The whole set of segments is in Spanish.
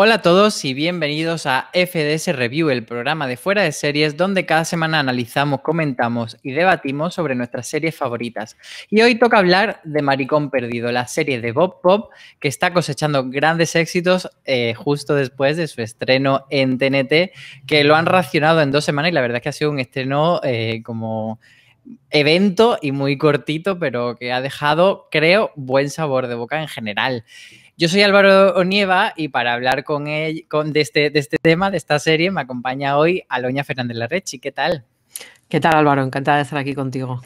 Hola a todos y bienvenidos a FDS Review, el programa de fuera de series donde cada semana analizamos, comentamos y debatimos sobre nuestras series favoritas. Y hoy toca hablar de Maricón Perdido, la serie de Bob Pop que está cosechando grandes éxitos eh, justo después de su estreno en TNT, que lo han racionado en dos semanas y la verdad es que ha sido un estreno eh, como evento y muy cortito, pero que ha dejado, creo, buen sabor de boca en general. Yo soy Álvaro Onieva y para hablar con él, con, de, este, de este tema, de esta serie, me acompaña hoy Aloña Fernández Larrechi. ¿Qué tal? ¿Qué tal, Álvaro? Encantada de estar aquí contigo.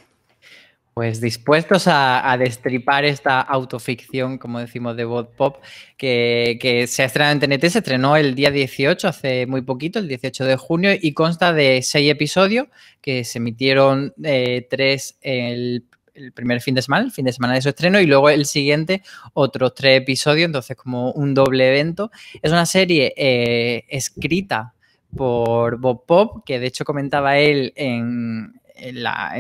Pues dispuestos a, destripar esta autoficción, como decimos, de Bot Pop, que, se ha estrenado en TNT, se estrenó el día 18, hace muy poquito, el 18 de junio, y consta de seis episodios que se emitieron eh, tres el el primer fin de semana, el fin de semana de su estreno, y luego el siguiente, otros tres episodios, entonces como un doble evento. Es una serie eh, escrita por Bob Pop, que de hecho comentaba él en,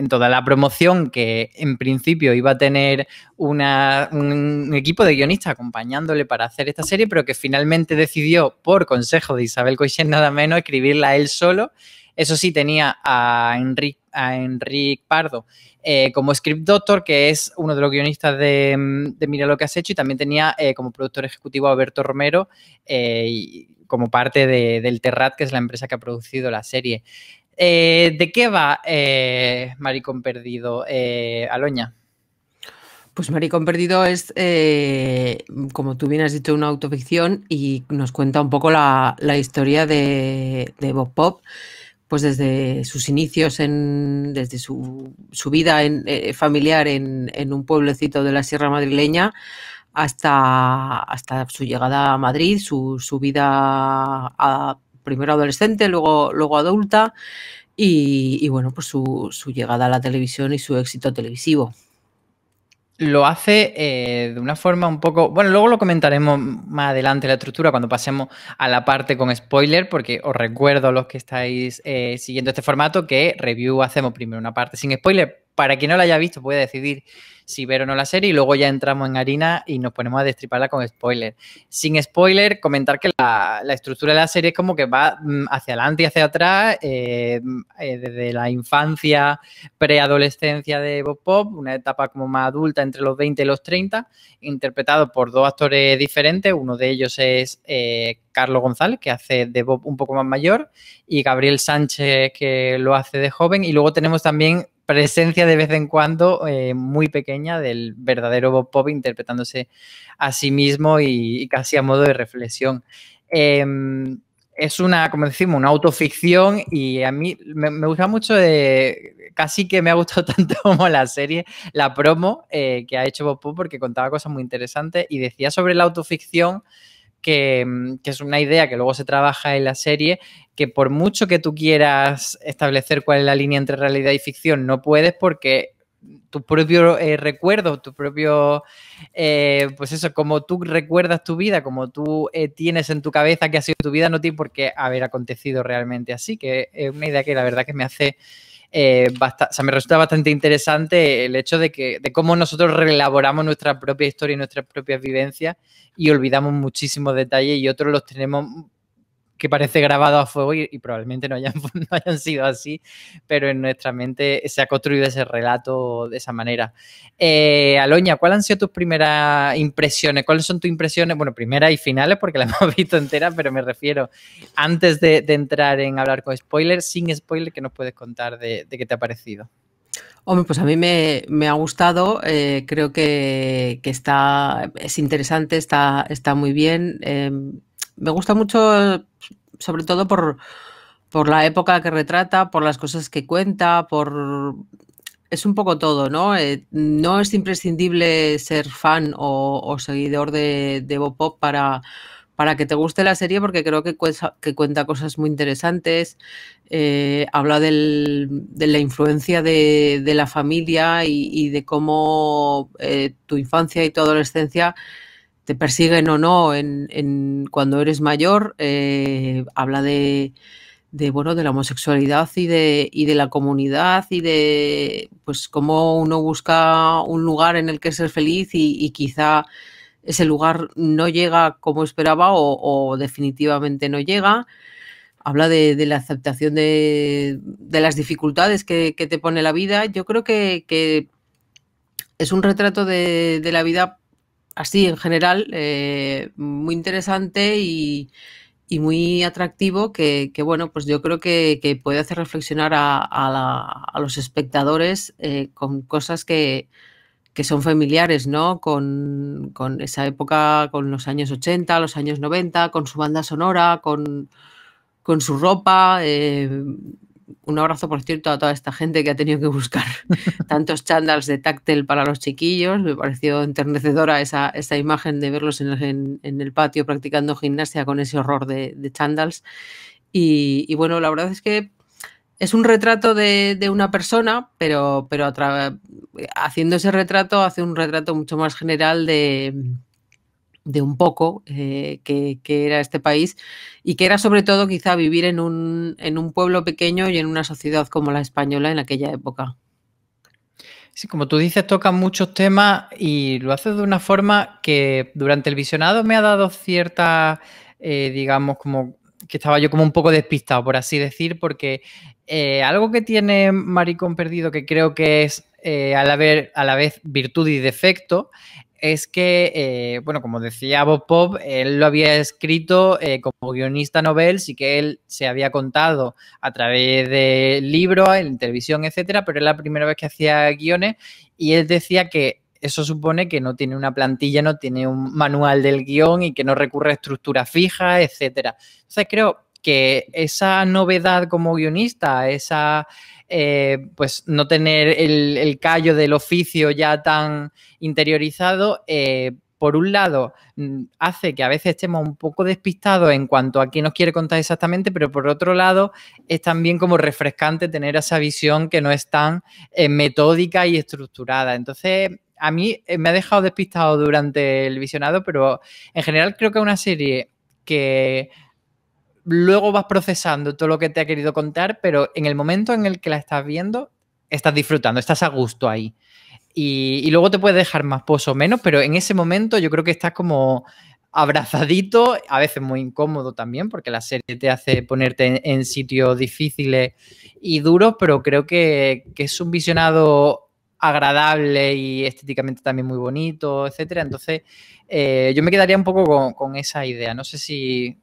toda la promoción que en principio iba a tener un equipo de guionistas acompañándole para hacer esta serie, pero que finalmente decidió, por consejo de Isabel Coixet nada menos, escribirla él solo. Eso sí, tenía a Enrique a Enric Pardo eh, como script doctor, que es uno de los guionistas de, mm, Mira lo que has hecho, y también tenía eh, como productor ejecutivo a Alberto Romero eh, y como parte del Terrat, que es la empresa que ha producido la serie. ¿De qué va Maricón Perdido, Aloña? Pues Maricón Perdido es, como tú bien has dicho, una autoficción y nos cuenta un poco la, historia de, de Bob Pop pues desde sus inicios, en, desde su, vida en, eh, familiar en, un pueblecito de la Sierra Madrileña hasta, su llegada a Madrid, su, vida a, primero adolescente, luego, luego adulta y, bueno, pues su, su llegada a la televisión y su éxito televisivo lo hace eh, de una forma un poco. Bueno, luego lo comentaremos más adelante la estructura cuando pasemos a la parte con spoiler, porque os recuerdo a los que estáis eh, siguiendo este formato que review hacemos primero una parte sin spoiler. Para quien no lo haya visto, puede decidir si ver o no la serie y luego ya entramos en harina y nos ponemos a destriparla con spoiler. Sin spoiler, comentar que la, estructura de la serie es como que va mm, hacia adelante y hacia atrás, eh, mm, eh, desde la infancia, preadolescencia de Bob Pop, una etapa como más adulta entre los 20 y los 30, interpretado por dos actores diferentes, uno de ellos es... Eh, Carlos González, que hace de Bob un poco más mayor, y Gabriel Sánchez, que lo hace de joven. Y luego tenemos también presencia de vez en cuando eh, muy pequeña del verdadero Bob Pop interpretándose a sí mismo y, casi a modo de reflexión. Em, es una, como decimos, una autoficción y a mí me, gusta mucho, de, eh, casi que me ha gustado tanto como la serie, la promo eh, que ha hecho Bob Pop porque contaba cosas muy interesantes y decía sobre la autoficción que, es una idea que luego se trabaja en la serie, que por mucho que tú quieras establecer cuál es la línea entre realidad y ficción, no puedes porque tu propio eh, recuerdo, tu propio, eh, pues eso, como tú recuerdas tu vida, como tú eh, tienes en tu cabeza que ha sido tu vida, no tiene por qué haber acontecido realmente así, que es una idea que la verdad que me hace eh, me resulta bastante interesante el hecho de, que, de cómo nosotros reelaboramos nuestra propia historia y nuestras propias vivencias y olvidamos muchísimos detalles y otros los tenemos que parece grabado a fuego y, probablemente no hayan, no hayan, sido así, pero en nuestra mente se ha construido ese relato de esa manera. Eh, Aloña, ¿cuáles han sido tus primeras impresiones? ¿Cuáles son tus impresiones? Bueno, primeras y finales, porque las hemos visto enteras, pero me refiero antes de, entrar en hablar con spoilers, sin spoiler, ¿qué nos puedes contar de, qué te ha parecido? Hombre, pues a mí me, ha gustado, eh, creo que, está, es interesante, está, está muy bien. Eh, me gusta mucho sobre todo por, la época que retrata, por las cosas que cuenta, por... Es un poco todo, ¿no? Eh, no es imprescindible ser fan o, seguidor de, de pop para, para que te guste la serie porque creo que, que cuenta cosas muy interesantes, eh, habla del, de la influencia de, la familia y, de cómo eh, tu infancia y tu adolescencia te persiguen o no en, cuando eres mayor, eh, habla de, bueno, de la homosexualidad y de, de la comunidad y de pues cómo uno busca un lugar en el que ser feliz y, quizá ese lugar no llega como esperaba o, definitivamente no llega. Habla de, la aceptación de, las dificultades que, te pone la vida. Yo creo que, es un retrato de, de la vida así en general, eh, muy interesante y, muy atractivo que, bueno, pues yo creo que, que puede hacer reflexionar a, a, los espectadores eh, con cosas que, que, son familiares, ¿no? Con, con, esa época, con los años 80, los años 90, con su banda sonora, con, con su ropa. Eh, un abrazo, por cierto, a toda esta gente que ha tenido que buscar tantos chándals de táctil para los chiquillos. Me pareció enternecedora esa, esa imagen de verlos en el, patio practicando gimnasia con ese horror de, de chándals. Y, bueno, la verdad es que es un retrato de, una persona, pero, pero haciendo ese retrato hace un retrato mucho más general de de un poco eh, que, era este país y que era sobre todo quizá vivir en un, en un pueblo pequeño y en una sociedad como la española en aquella época. Sí, como tú dices, toca muchos temas y lo haces de una forma que durante el visionado me ha dado cierta, eh, digamos, como que estaba yo como un poco despistado, por así decir, porque eh, algo que tiene Maricón Perdido, que creo que es al a, a la vez virtud y defecto, es que, eh, bueno, como decía Bob Pop, él lo había escrito eh, como guionista novel, sí que él se había contado a través de libros, en televisión, etcétera, pero es la primera vez que hacía guiones y él decía que eso supone que no tiene una plantilla, no tiene un manual del guión y que no recurre a estructuras fijas, etcétera. Entonces creo que esa novedad como guionista, esa eh, pues no tener el, callo del oficio ya tan interiorizado, eh, por un lado, mm, hace que a veces estemos un poco despistados en cuanto a quién nos quiere contar exactamente, pero por otro lado, es también como refrescante tener esa visión que no es tan eh, metódica y estructurada. Entonces, a mí me ha dejado despistado durante el visionado, pero en general creo que una serie que luego vas procesando todo lo que te ha querido contar, pero en el momento en el que la estás viendo, estás disfrutando, estás a gusto ahí. Y, luego te puede dejar más pozo o menos, pero en ese momento yo creo que estás como abrazadito, a veces muy incómodo también, porque la serie te hace ponerte en, sitios difíciles y duros, pero creo que, es un visionado agradable y estéticamente también muy bonito, etcétera. Entonces, eh, yo me quedaría un poco con esa idea. No sé si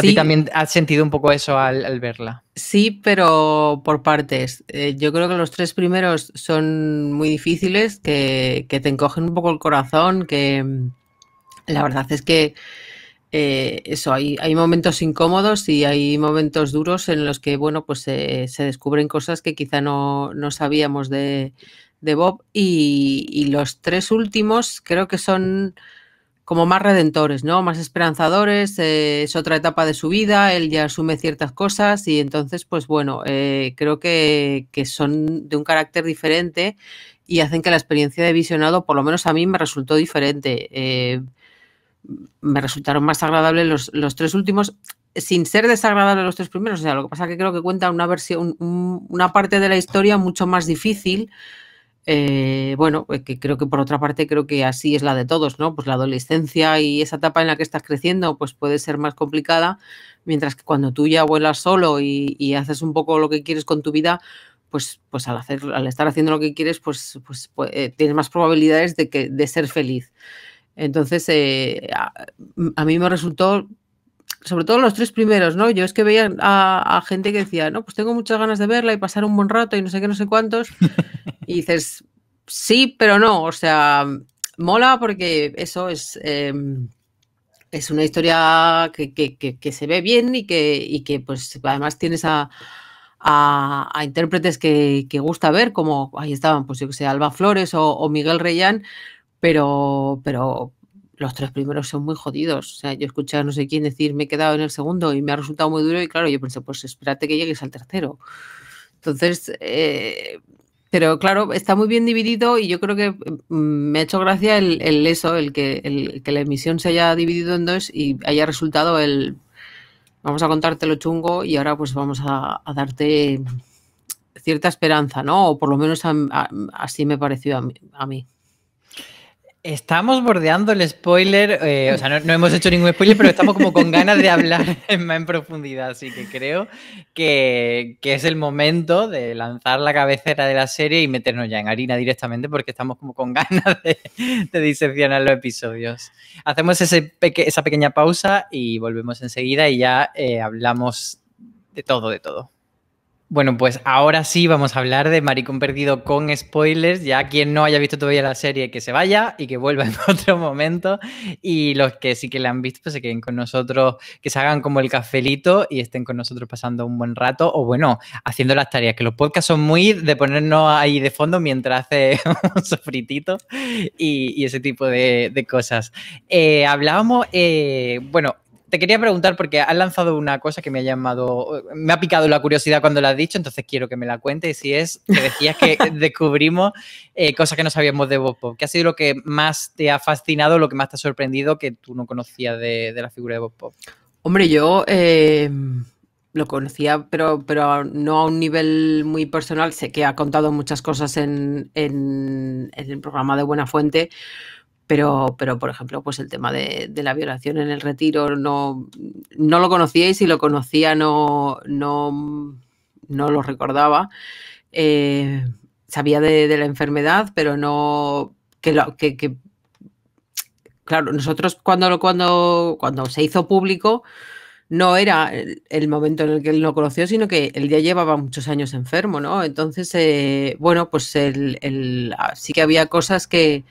ti también has sentido un poco eso al, verla? Sí, pero por partes. Eh, yo creo que los tres primeros son muy difíciles, que, te encogen un poco el corazón, que mm, la verdad es que eh, eso, hay, momentos incómodos y hay momentos duros en los que, bueno, pues se descubren cosas que quizá no, sabíamos de, Bob. y los tres últimos creo que son como más redentores, ¿no? Más esperanzadores, eh, es otra etapa de su vida, él ya asume ciertas cosas y entonces, pues bueno, eh, creo que, son de un carácter diferente y hacen que la experiencia de visionado, por lo menos a mí, me resultó diferente. Eh, me resultaron más agradables los, tres últimos, sin ser desagradables los tres primeros. O sea, lo que pasa es que creo que cuenta una versión, una parte de la historia mucho más difícil eh, bueno, pues que creo que por otra parte creo que así es la de todos, ¿no? Pues la adolescencia y esa etapa en la que estás creciendo, pues puede ser más complicada, mientras que cuando tú ya vuelas solo y, haces un poco lo que quieres con tu vida, pues, pues al, hacer, al estar haciendo lo que quieres, pues, pues, pues eh, tienes más probabilidades de, que, de ser feliz. Entonces, eh, a, mí me resultó sobre todo los tres primeros, ¿no? Yo es que veía a, gente que decía, no, pues tengo muchas ganas de verla y pasar un buen rato y no sé qué, no sé cuántos. Y dices, sí, pero no, o sea, mola porque eso es, em, es una historia que, se ve bien y que, y que pues además tienes a, intérpretes que, gusta ver, como ahí estaban, pues yo que sé, Alba Flores o, o Miguel Reyán, pero, pero los tres primeros son muy jodidos. O sea, yo escuché a no sé quién decir, me he quedado en el segundo y me ha resultado muy duro y claro, yo pensé, pues espérate que llegues al tercero. Entonces, eh, pero claro, está muy bien dividido y yo creo que mm, me ha hecho gracia el, eso, el que, la emisión se haya dividido en dos y haya resultado el, vamos a contarte lo chungo y ahora pues vamos a, darte cierta esperanza, ¿no? O por lo menos así me pareció A mí. Estamos bordeando el spoiler, eh, o sea, no, hemos hecho ningún spoiler, pero estamos como con ganas de hablar en más en profundidad, así que creo que, es el momento de lanzar la cabecera de la serie y meternos ya en harina directamente porque estamos como con ganas de, diseccionar los episodios. Hacemos ese esa pequeña pausa y volvemos enseguida y ya eh, hablamos de todo, de todo. Bueno, pues ahora sí vamos a hablar de Maricón Perdido con spoilers. Ya quien no haya visto todavía la serie, que se vaya y que vuelva en otro momento. Y los que sí que la han visto, pues se queden con nosotros, que se hagan como el cafelito y estén con nosotros pasando un buen rato. O bueno, haciendo las tareas, que los podcasts son muy de ponernos ahí de fondo mientras hace un sofritito y, ese tipo de, cosas. Eh, hablábamos, eh, bueno, te quería preguntar porque has lanzado una cosa que me ha llamado, me ha picado la curiosidad cuando la has dicho, entonces quiero que me la cuentes. Si es te decías que descubrimos eh, cosas que no sabíamos de Bob Pop. ¿Qué ha sido lo que más te ha fascinado, lo que más te ha sorprendido que tú no conocías de, la figura de Bob Pop? Hombre, yo em, lo conocía, pero, pero no a un nivel muy personal. Sé que ha contado muchas cosas en el programa de Buena Fuente pero, pero por ejemplo, pues el tema de, la violación en el retiro no, lo conocía y si lo conocía no, no, no lo recordaba. Eh, sabía de, la enfermedad, pero no que, que, claro, nosotros cuando, cuando, cuando se hizo público no era el, momento en el que él lo conoció, sino que él ya llevaba muchos años enfermo, ¿no? Entonces, eh, bueno, pues ah, sí que había cosas que,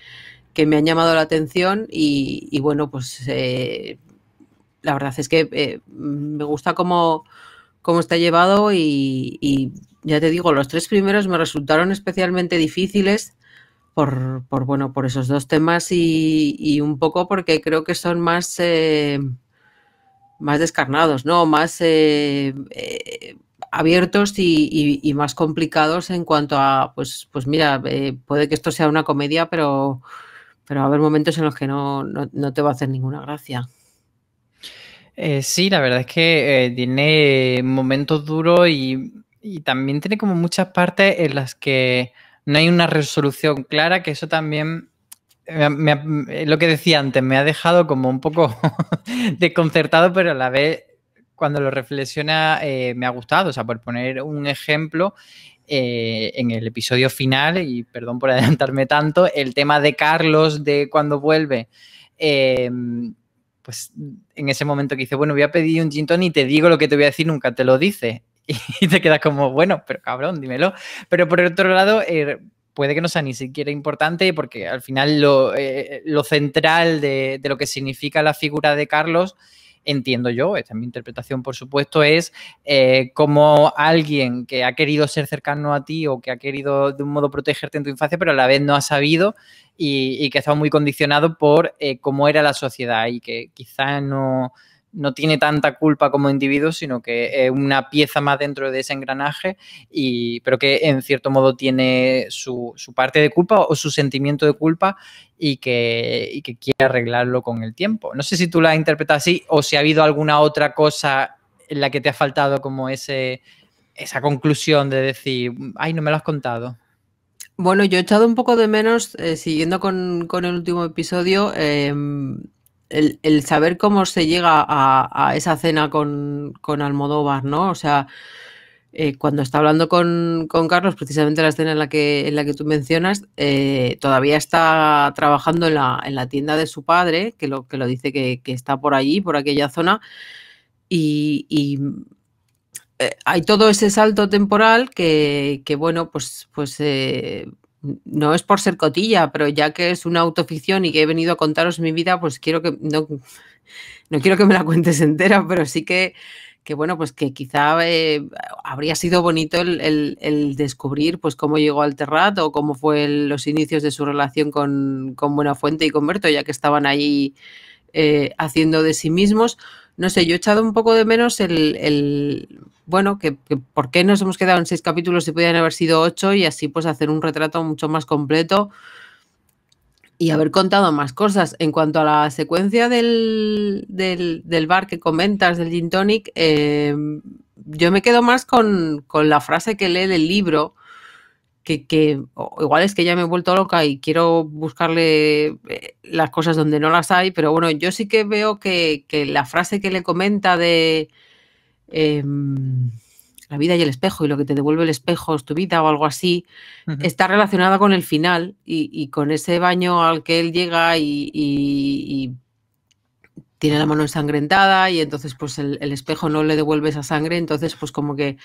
que me han llamado la atención y, bueno, pues eh, la verdad es que eh, me gusta cómo, cómo está llevado y, ya te digo, los tres primeros me resultaron especialmente difíciles por, por bueno, por esos dos temas y, un poco porque creo que son más, eh, más descarnados, ¿no? Más abiertos y, más complicados en cuanto a, pues, pues mira, puede que esto sea una comedia, pero pero va a haber momentos en los que no, te va a hacer ninguna gracia. Eh, sí, la verdad es que eh, tiene momentos duros y, también tiene como muchas partes en las que no hay una resolución clara, que eso también, lo que decía antes, me ha dejado como un poco desconcertado, pero a la vez cuando lo reflexiona eh, me ha gustado. O sea, por poner un ejemplo, eh, en el episodio final, y perdón por adelantarme tanto, el tema de Carlos de cuando vuelve. Em, pues en ese momento que dice, bueno, voy a pedir un gin y te digo lo que te voy a decir, nunca te lo dice. Y te quedas como, bueno, pero cabrón, dímelo. Pero por otro lado, er, puede que no sea ni siquiera importante porque al final lo, eh, central de, lo que significa la figura de Carlos entiendo yo, esta es mi interpretación, por supuesto, es eh, como alguien que ha querido ser cercano a ti o que ha querido de un modo protegerte en tu infancia, pero a la vez no ha sabido y, que ha muy condicionado por eh, cómo era la sociedad y que quizá no no tiene tanta culpa como individuo, sino que es una pieza más dentro de ese engranaje, y, pero que en cierto modo tiene su, parte de culpa o su sentimiento de culpa y que, quiere arreglarlo con el tiempo. No sé si tú la has interpretado así o si ha habido alguna otra cosa en la que te ha faltado como ese, esa conclusión de decir, ay, no me lo has contado. Bueno, yo he echado un poco de menos, eh, siguiendo con, con, el último episodio, em, el, saber cómo se llega a, esa cena con, Almodóvar, ¿no? O sea, eh, cuando está hablando con, Carlos, precisamente la escena en la que, en la que tú mencionas, eh, todavía está trabajando en la, tienda de su padre, que lo, que lo dice que, está por allí, por aquella zona, y, eh, hay todo ese salto temporal que, bueno, pues, pues no es por ser cotilla, pero ya que es una autoficción y que he venido a contaros mi vida, pues quiero que, no, quiero que me la cuentes entera, pero sí que, que bueno, pues que quizá eh, habría sido bonito el, el, descubrir pues cómo llegó al Terrat o cómo fue los inicios de su relación con, con Buenafuente y con Berto, ya que estaban ahí eh, haciendo de sí mismos no sé, yo he echado un poco de menos el, bueno, que, por qué nos hemos quedado en seis capítulos si podían haber sido ocho y así pues hacer un retrato mucho más completo y haber contado más cosas. En cuanto a la secuencia del, del, bar que comentas, del gin tonic, eh, yo me quedo más con, con la frase que lee del libro, que, igual es que ya me he vuelto loca y quiero buscarle eh, las cosas donde no las hay, pero bueno, yo sí que veo que, la frase que le comenta de em, la vida y el espejo y lo que te devuelve el espejo es tu vida o algo así, está relacionada con el final y, con ese baño al que él llega y, tiene la mano ensangrentada y entonces pues el espejo no le devuelve esa sangre, entonces pues como que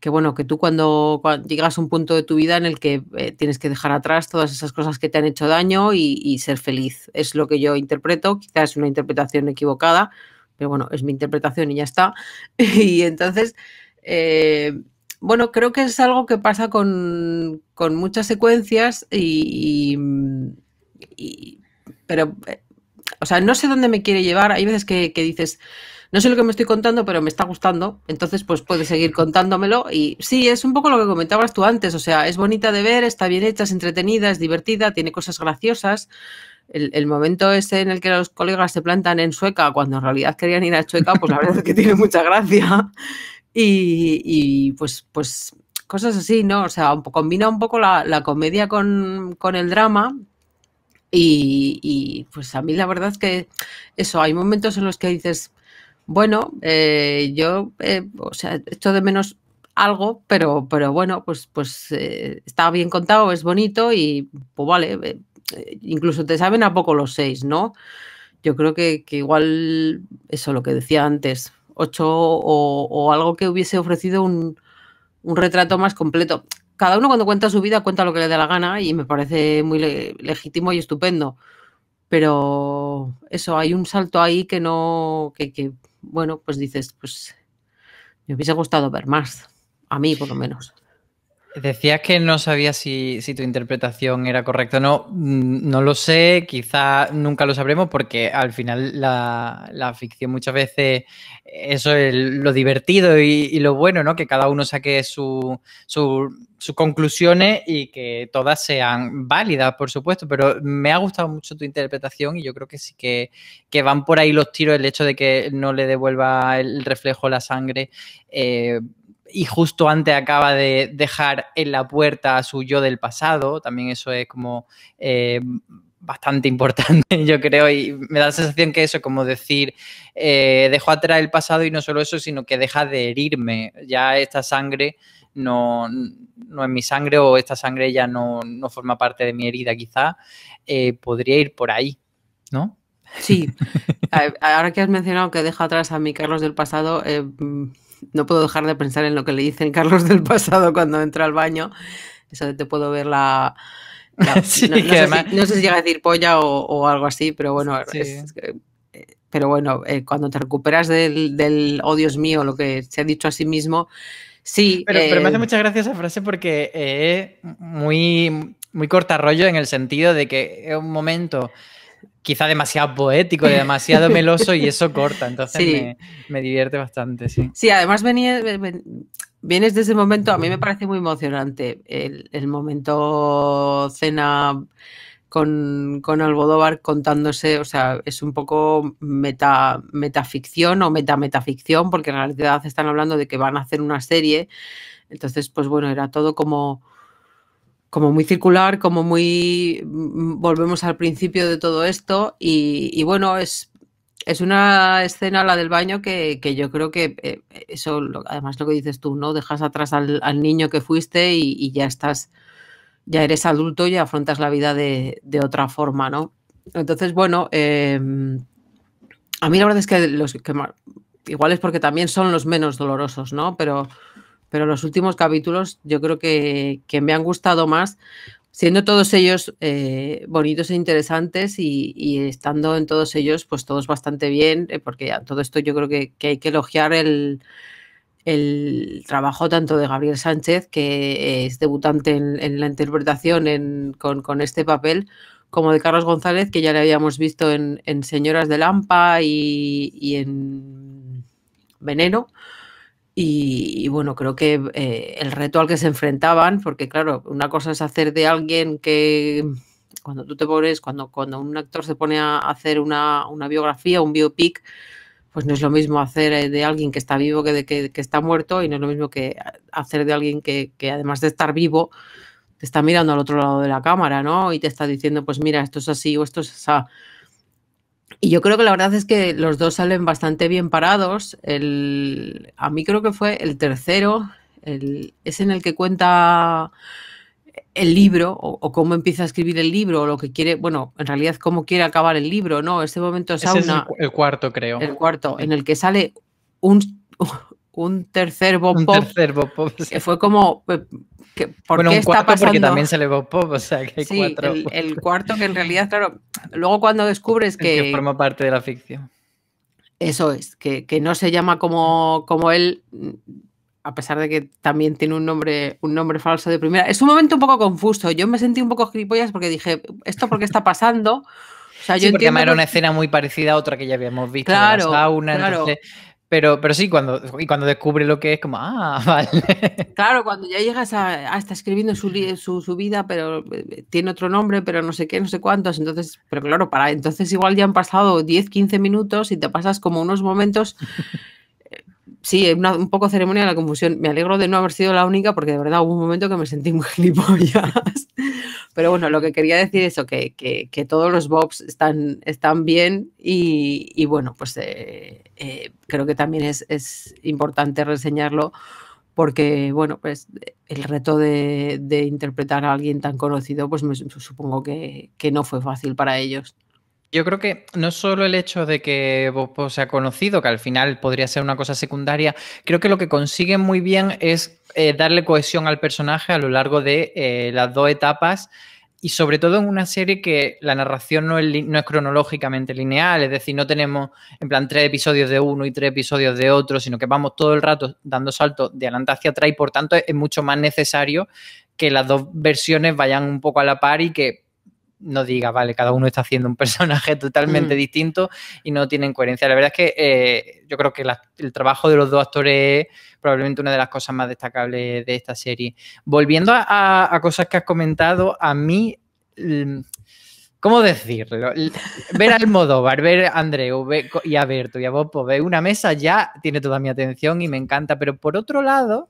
que bueno, que tú cuando, llegas a un punto de tu vida en el que eh, tienes que dejar atrás todas esas cosas que te han hecho daño y, ser feliz. Es lo que yo interpreto, quizás es una interpretación equivocada, pero bueno, es mi interpretación y ya está. y entonces, eh, bueno, creo que es algo que pasa con, muchas secuencias y, mm, pero, eh, o sea, no sé dónde me quiere llevar. Hay veces que, que dices no sé lo que me estoy contando, pero me está gustando, entonces pues puedes seguir contándomelo y sí, es un poco lo que comentabas tú antes, o sea, es bonita de ver, está bien hecha, es entretenida, es divertida, tiene cosas graciosas. El, momento ese en el que los colegas se plantan en Sueca cuando en realidad querían ir a Sueca, pues la verdad es que tiene mucha gracia. Y, pues, pues cosas así, ¿no? O sea, combina un poco la, comedia con, el drama. Y, y, pues a mí la verdad es que eso, hay momentos en los que dices, bueno, eh, yo, he eh, hecho de menos algo, pero, pero bueno, pues, pues eh, está bien contado, es bonito y pues vale, eh, incluso te saben a poco los seis, ¿no? Yo creo que, igual, eso lo que decía antes, ocho o, algo que hubiese ofrecido un, un retrato más completo. Cada uno cuando cuenta su vida cuenta lo que le da la gana y me parece muy legítimo y estupendo. Pero eso, hay un salto ahí que no, que, que bueno, pues dices, pues me hubiese gustado ver más, a mí por lo menos. Decías que no sabías si, tu interpretación era correcta o no. Mm, no lo sé, quizá nunca lo sabremos porque al final la, ficción muchas veces eso es lo divertido y, lo bueno, ¿no? Que cada uno saque su sus conclusiones y que todas sean válidas, por supuesto, pero me ha gustado mucho tu interpretación y yo creo que sí que, van por ahí los tiros, el hecho de que no le devuelva el reflejo la sangre. Eh, y justo antes acaba de dejar en la puerta a su yo del pasado, también eso es como eh, bastante importante, yo creo, y me da la sensación que eso, como decir, eh, dejo atrás el pasado y no solo eso, sino que deja de herirme, ya esta sangre no, es mi sangre o esta sangre ya no, forma parte de mi herida, quizá eh, podría ir por ahí, ¿no? Sí, ahora que has mencionado que deja atrás a mi Carlos del pasado, eh, no puedo dejar de pensar en lo que le dicen Carlos del pasado cuando entra al baño, eso te puedo ver la no, sé si, llega a decir polla o, algo así, pero bueno, eh, pero bueno, eh, cuando te recuperas del, del oh, mío, lo que se ha dicho a sí mismo, sí. Pero, me eh, hace muchas gracias esa frase porque es muy, muy corta rollo en el sentido de que es un momento quizá demasiado poético, y demasiado meloso y eso corta, entonces me, divierte bastante, sí. Sí, además venía, vienes desde ese momento, a mí me parece muy emocionante el, momento cena con, con, contándose, o sea, es un poco meta, metaficción o meta-metaficción, porque en realidad están hablando de que van a hacer una serie, entonces, pues bueno, era todo como como muy circular, como muy mm, volvemos al principio de todo esto y, bueno, es, es una escena, la del baño, que, yo creo que eh, eso, además lo que dices tú, ¿no? Dejas atrás al, niño que fuiste y, ya estás, ya eres adulto y afrontas la vida de, otra forma, ¿no? Entonces, bueno, em, a mí la verdad es que los que igual es porque también son los menos dolorosos, ¿no? Pero pero los últimos capítulos yo creo que, me han gustado más, siendo todos ellos eh, bonitos e interesantes y, estando en todos ellos, pues todos bastante bien, eh, porque a todo esto yo creo que, hay que elogiar el, trabajo tanto de Gabriel Sánchez, que eh, es debutante en, la interpretación con, este papel, como de Carlos González, que ya le habíamos visto en, Señoras de Lampa y en Veneno y, bueno, creo que eh, el reto al que se enfrentaban, porque claro, una cosa es hacer de alguien que mm, cuando tú te pones, cuando, cuando un actor se pone a hacer una, una biografía, un biopic, pues no es lo mismo hacer eh, de alguien que está vivo que de que, está muerto y no es lo mismo que hacer de alguien que, que, además de estar vivo, te está mirando al otro lado de la cámara, ¿no? Y te está diciendo, pues mira, esto es así o esto es así y yo creo que la verdad es que los dos salen bastante bien parados. El, a mí creo que fue el tercero, el, es en el que cuenta el libro o, cómo empieza a escribir el libro o lo que quiere, bueno, en realidad cómo quiere acabar el libro, ¿no? Este momento es, el, cuarto, creo. El cuarto, en el que sale un, un tercer Bob Que fue como. Eh, que, bueno, porque también se le Pop, o sea que hay cuatro. El, el, cuarto que en realidad, claro, luego cuando descubres que. que forma parte de la ficción. Eso es, que, no se llama como, como él, a pesar de que también tiene un nombre, un nombre falso de primera. Es un momento un poco confuso. Yo me sentí un poco gilipollas porque dije, ¿esto por qué está pasando? O sea, sí, yo porque era una escena muy parecida a otra que ya habíamos visto claro, pero, pero sí, cuando, y cuando descubre lo que es, como, ah, vale. Claro, cuando ya llegas a, está escribiendo su, su, su, vida, pero eh, tiene otro nombre, pero no sé qué, no sé cuántos. Entonces, pero claro, para entonces igual ya han pasado 10, 15 minutos y te pasas como unos momentos sí, un poco ceremonia de la confusión. Me alegro de no haber sido la única porque de verdad hubo un momento que me sentí muy gilipollas. Pero bueno, lo que quería decir es que, todos los bobs están, están bien y, bueno, pues eh, eh, creo que también es, importante reseñarlo porque, bueno, pues el reto de, interpretar a alguien tan conocido, pues supongo que, que no fue fácil para ellos. Yo creo que no solo el hecho de que se ha conocido, que al final podría ser una cosa secundaria, creo que lo que consiguen muy bien es eh, darle cohesión al personaje a lo largo de eh, las dos etapas y sobre todo en una serie que la narración no es, no es, cronológicamente lineal, es decir, no tenemos en plan tres episodios de uno y tres episodios de otro, sino que vamos todo el rato dando salto de adelante hacia atrás y por tanto es mucho más necesario que las dos versiones vayan un poco a la par y que no diga, vale, cada uno está haciendo un personaje totalmente mm. distinto y no tienen coherencia. La verdad es que eh, yo creo que el trabajo de los dos actores es probablemente una de las cosas más destacables de esta serie. Volviendo a, cosas que has comentado, a mí... Mm, ¿Cómo decirlo? Ver a Almodóvar, ver a Andreu y a Berto y a Bopo, una mesa ya tiene toda mi atención y me encanta. Pero por otro lado,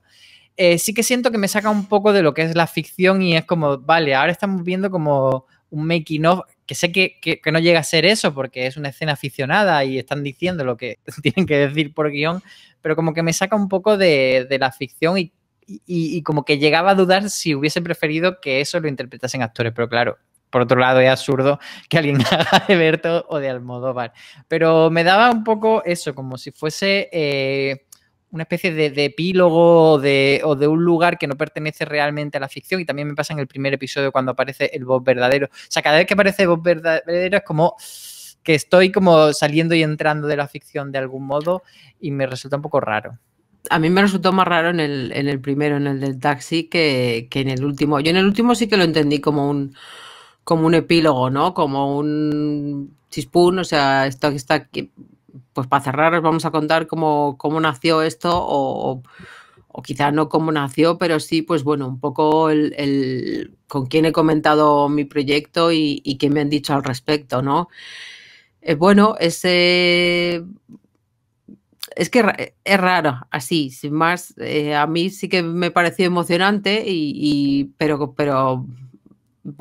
eh, sí que siento que me saca un poco de lo que es la ficción y es como, vale, ahora estamos viendo como un making of, que sé que, que, no llega a ser eso porque es una escena aficionada y están diciendo lo que tienen que decir por guión, pero como que me saca un poco de, de la ficción y, y, como que llegaba a dudar si hubiese preferido que eso lo interpretasen actores, pero claro. Por otro lado, es absurdo que alguien haga de Berto o de Almodóvar. Pero me daba un poco eso, como si fuese eh, una especie de, epílogo de, o de un lugar que no pertenece realmente a la ficción. Y también me pasa en el primer episodio cuando aparece el voz verdadero. O sea, cada vez que aparece voz verdadero es como que estoy como saliendo y entrando de la ficción de algún modo y me resulta un poco raro. A mí me resultó más raro en el, primero, en el del taxi, que, en el último. Yo en el último sí que lo entendí como un como un epílogo, ¿no? Como un chispún, o sea, esto está aquí pues para cerrar os vamos a contar cómo, nació esto o, o quizá no cómo nació, pero sí, pues bueno, un poco el, con quién he comentado mi proyecto y, qué me han dicho al respecto, ¿no? Eh, bueno, ese es que eh, es raro, así, sin más. Eh, a mí sí que me pareció emocionante, y pero, pero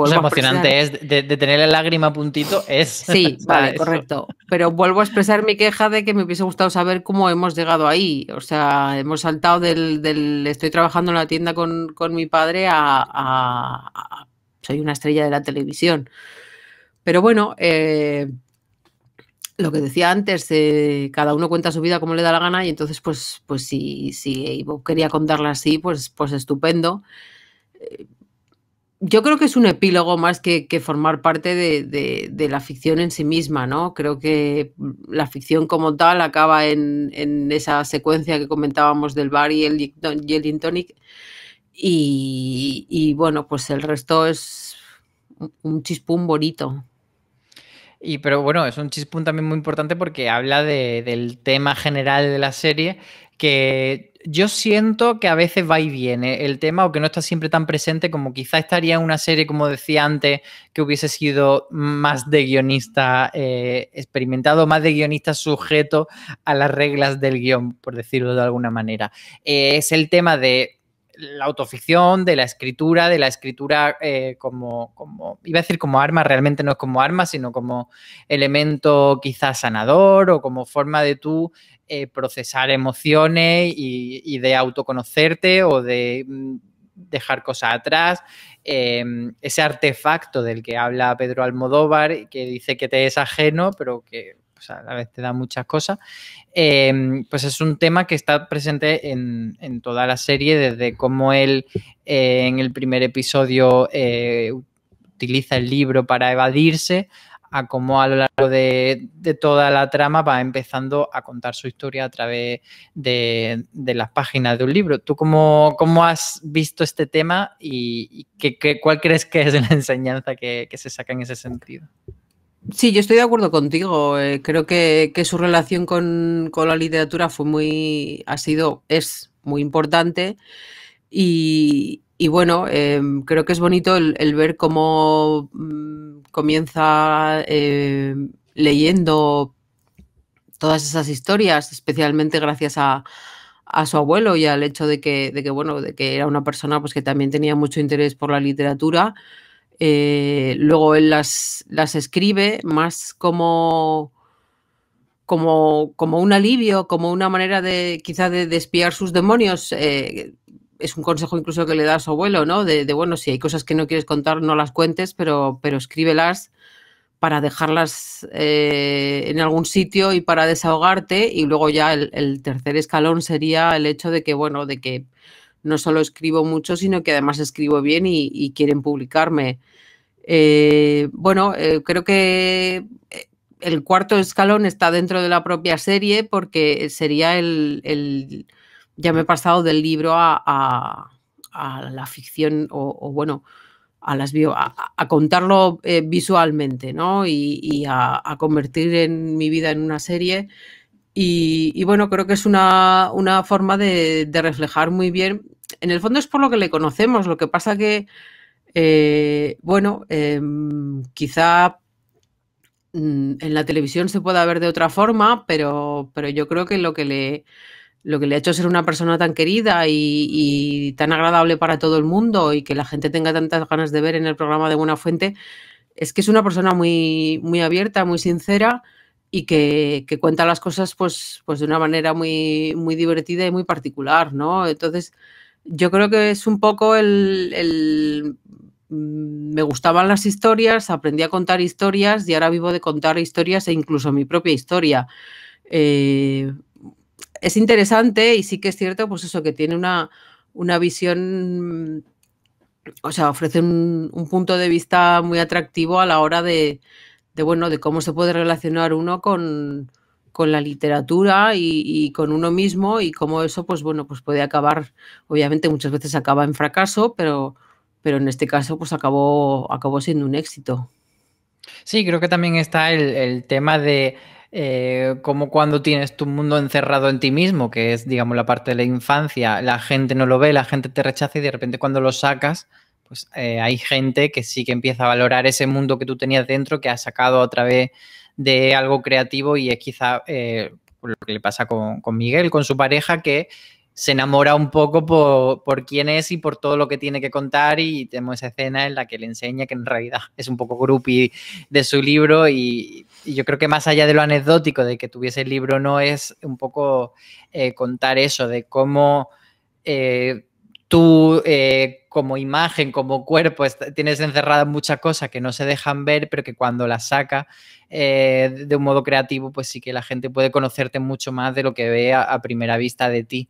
es emocionante es de, tener la lágrima a puntito, es. Sí, vale, correcto. Pero vuelvo a expresar mi queja de que me hubiese gustado saber cómo hemos llegado ahí. O sea, hemos saltado del, estoy trabajando en la tienda con, mi padre a, soy una estrella de la televisión. Pero bueno, eh, lo que decía antes, eh, cada uno cuenta su vida como le da la gana y entonces, pues, pues si, si quería contarla así, pues, pues estupendo yo creo que es un epílogo más que, formar parte de, la ficción en sí misma, ¿no? Creo que la ficción como tal acaba en, esa secuencia que comentábamos del bar y el, y el Tonic. Y, bueno, pues el resto es un chispún bonito. Y pero bueno, es un chispún también muy importante porque habla del tema general de la serie, que yo siento que a veces va y viene el tema o que no está siempre tan presente como quizá estaría en una serie, como decía antes, que hubiese sido más de guionista eh, experimentado, más de guionista sujeto a las reglas del guión, por decirlo de alguna manera. Eh, es el tema de la autoficción, de la escritura, de la escritura eh, como, como, iba a decir como arma, realmente no es como arma, sino como elemento quizás sanador o como forma de tú eh, procesar emociones y, de autoconocerte o de mm, dejar cosas atrás. Em, ese artefacto del que habla Pedro Almodóvar, que dice que te es ajeno, pero que pues, a la vez te da muchas cosas, em, pues es un tema que está presente en, toda la serie, desde cómo él eh, en el primer episodio eh, utiliza el libro para evadirse a cómo a lo largo de, toda la trama va empezando a contar su historia a través de, las páginas de un libro. ¿Tú cómo, has visto este tema y, cuál crees que es la enseñanza que, se saca en ese sentido? Sí, yo estoy de acuerdo contigo. Eh, creo que, su relación con, con la literatura fue muy, ha sido, es muy importante. Y, y bueno, em, creo que es bonito el, ver cómo mm, comienza em, leyendo todas esas historias, especialmente gracias a, su abuelo y al hecho de que, de que, bueno, de que era una persona pues, que también tenía mucho interés por la literatura. Eh, luego él las, las escribe más como, como, como un alivio, como una manera de quizá de, despiar sus demonios. Eh, es un consejo incluso que le da a su abuelo, ¿no? De, bueno, si hay cosas que no quieres contar, no las cuentes, pero, pero escríbelas para dejarlas eh, en algún sitio y para desahogarte. Y luego ya el, tercer escalón sería el hecho de que, bueno, de que no solo escribo mucho, sino que además escribo bien y, quieren publicarme. Eh, bueno, eh, creo que el cuarto escalón está dentro de la propia serie porque sería el ya me he pasado del libro a, la ficción o, bueno, a las a, contarlo eh, visualmente, ¿no? Y, a, convertir en mi vida en una serie. Y, bueno, creo que es una, forma de, reflejar muy bien. En el fondo es por lo que le conocemos, lo que pasa que, eh, bueno, em, quizá mm, en la televisión se pueda ver de otra forma, pero, pero yo creo que lo que le lo que le ha hecho ser una persona tan querida y, tan agradable para todo el mundo y que la gente tenga tantas ganas de ver en el programa de Buena Fuente, es que es una persona muy, muy abierta, muy sincera y que, cuenta las cosas pues, pues de una manera muy, muy divertida y muy particular, ¿no? Entonces, yo creo que es un poco el, mm, me gustaban las historias, aprendí a contar historias y ahora vivo de contar historias e incluso mi propia historia. Eh, es interesante y sí que es cierto, pues eso, que tiene una, una visión, o sea, ofrece un, punto de vista muy atractivo a la hora de, bueno, de cómo se puede relacionar uno con, la literatura y, con uno mismo y cómo eso, pues bueno, pues puede acabar, obviamente muchas veces acaba en fracaso, pero, pero en este caso, pues acabó, acabó siendo un éxito. Sí, creo que también está el tema de eh, como cuando tienes tu mundo encerrado en ti mismo, que es, digamos, la parte de la infancia, la gente no lo ve, la gente te rechaza y de repente cuando lo sacas, pues eh, hay gente que sí que empieza a valorar ese mundo que tú tenías dentro, que ha sacado a través de algo creativo y es quizá eh, lo que le pasa con, Miguel, con su pareja, que se enamora un poco por, por, quién es y por todo lo que tiene que contar y tenemos esa escena en la que le enseña que en realidad es un poco groupie de su libro y y yo creo que más allá de lo anecdótico de que tuviese el libro no, es un poco eh, contar eso, de cómo eh, tú eh, como imagen, como cuerpo, tienes encerrada muchas cosas que no se dejan ver, pero que cuando las saca de un modo creativo, pues sí que la gente puede conocerte mucho más de lo que ve a primera vista de ti.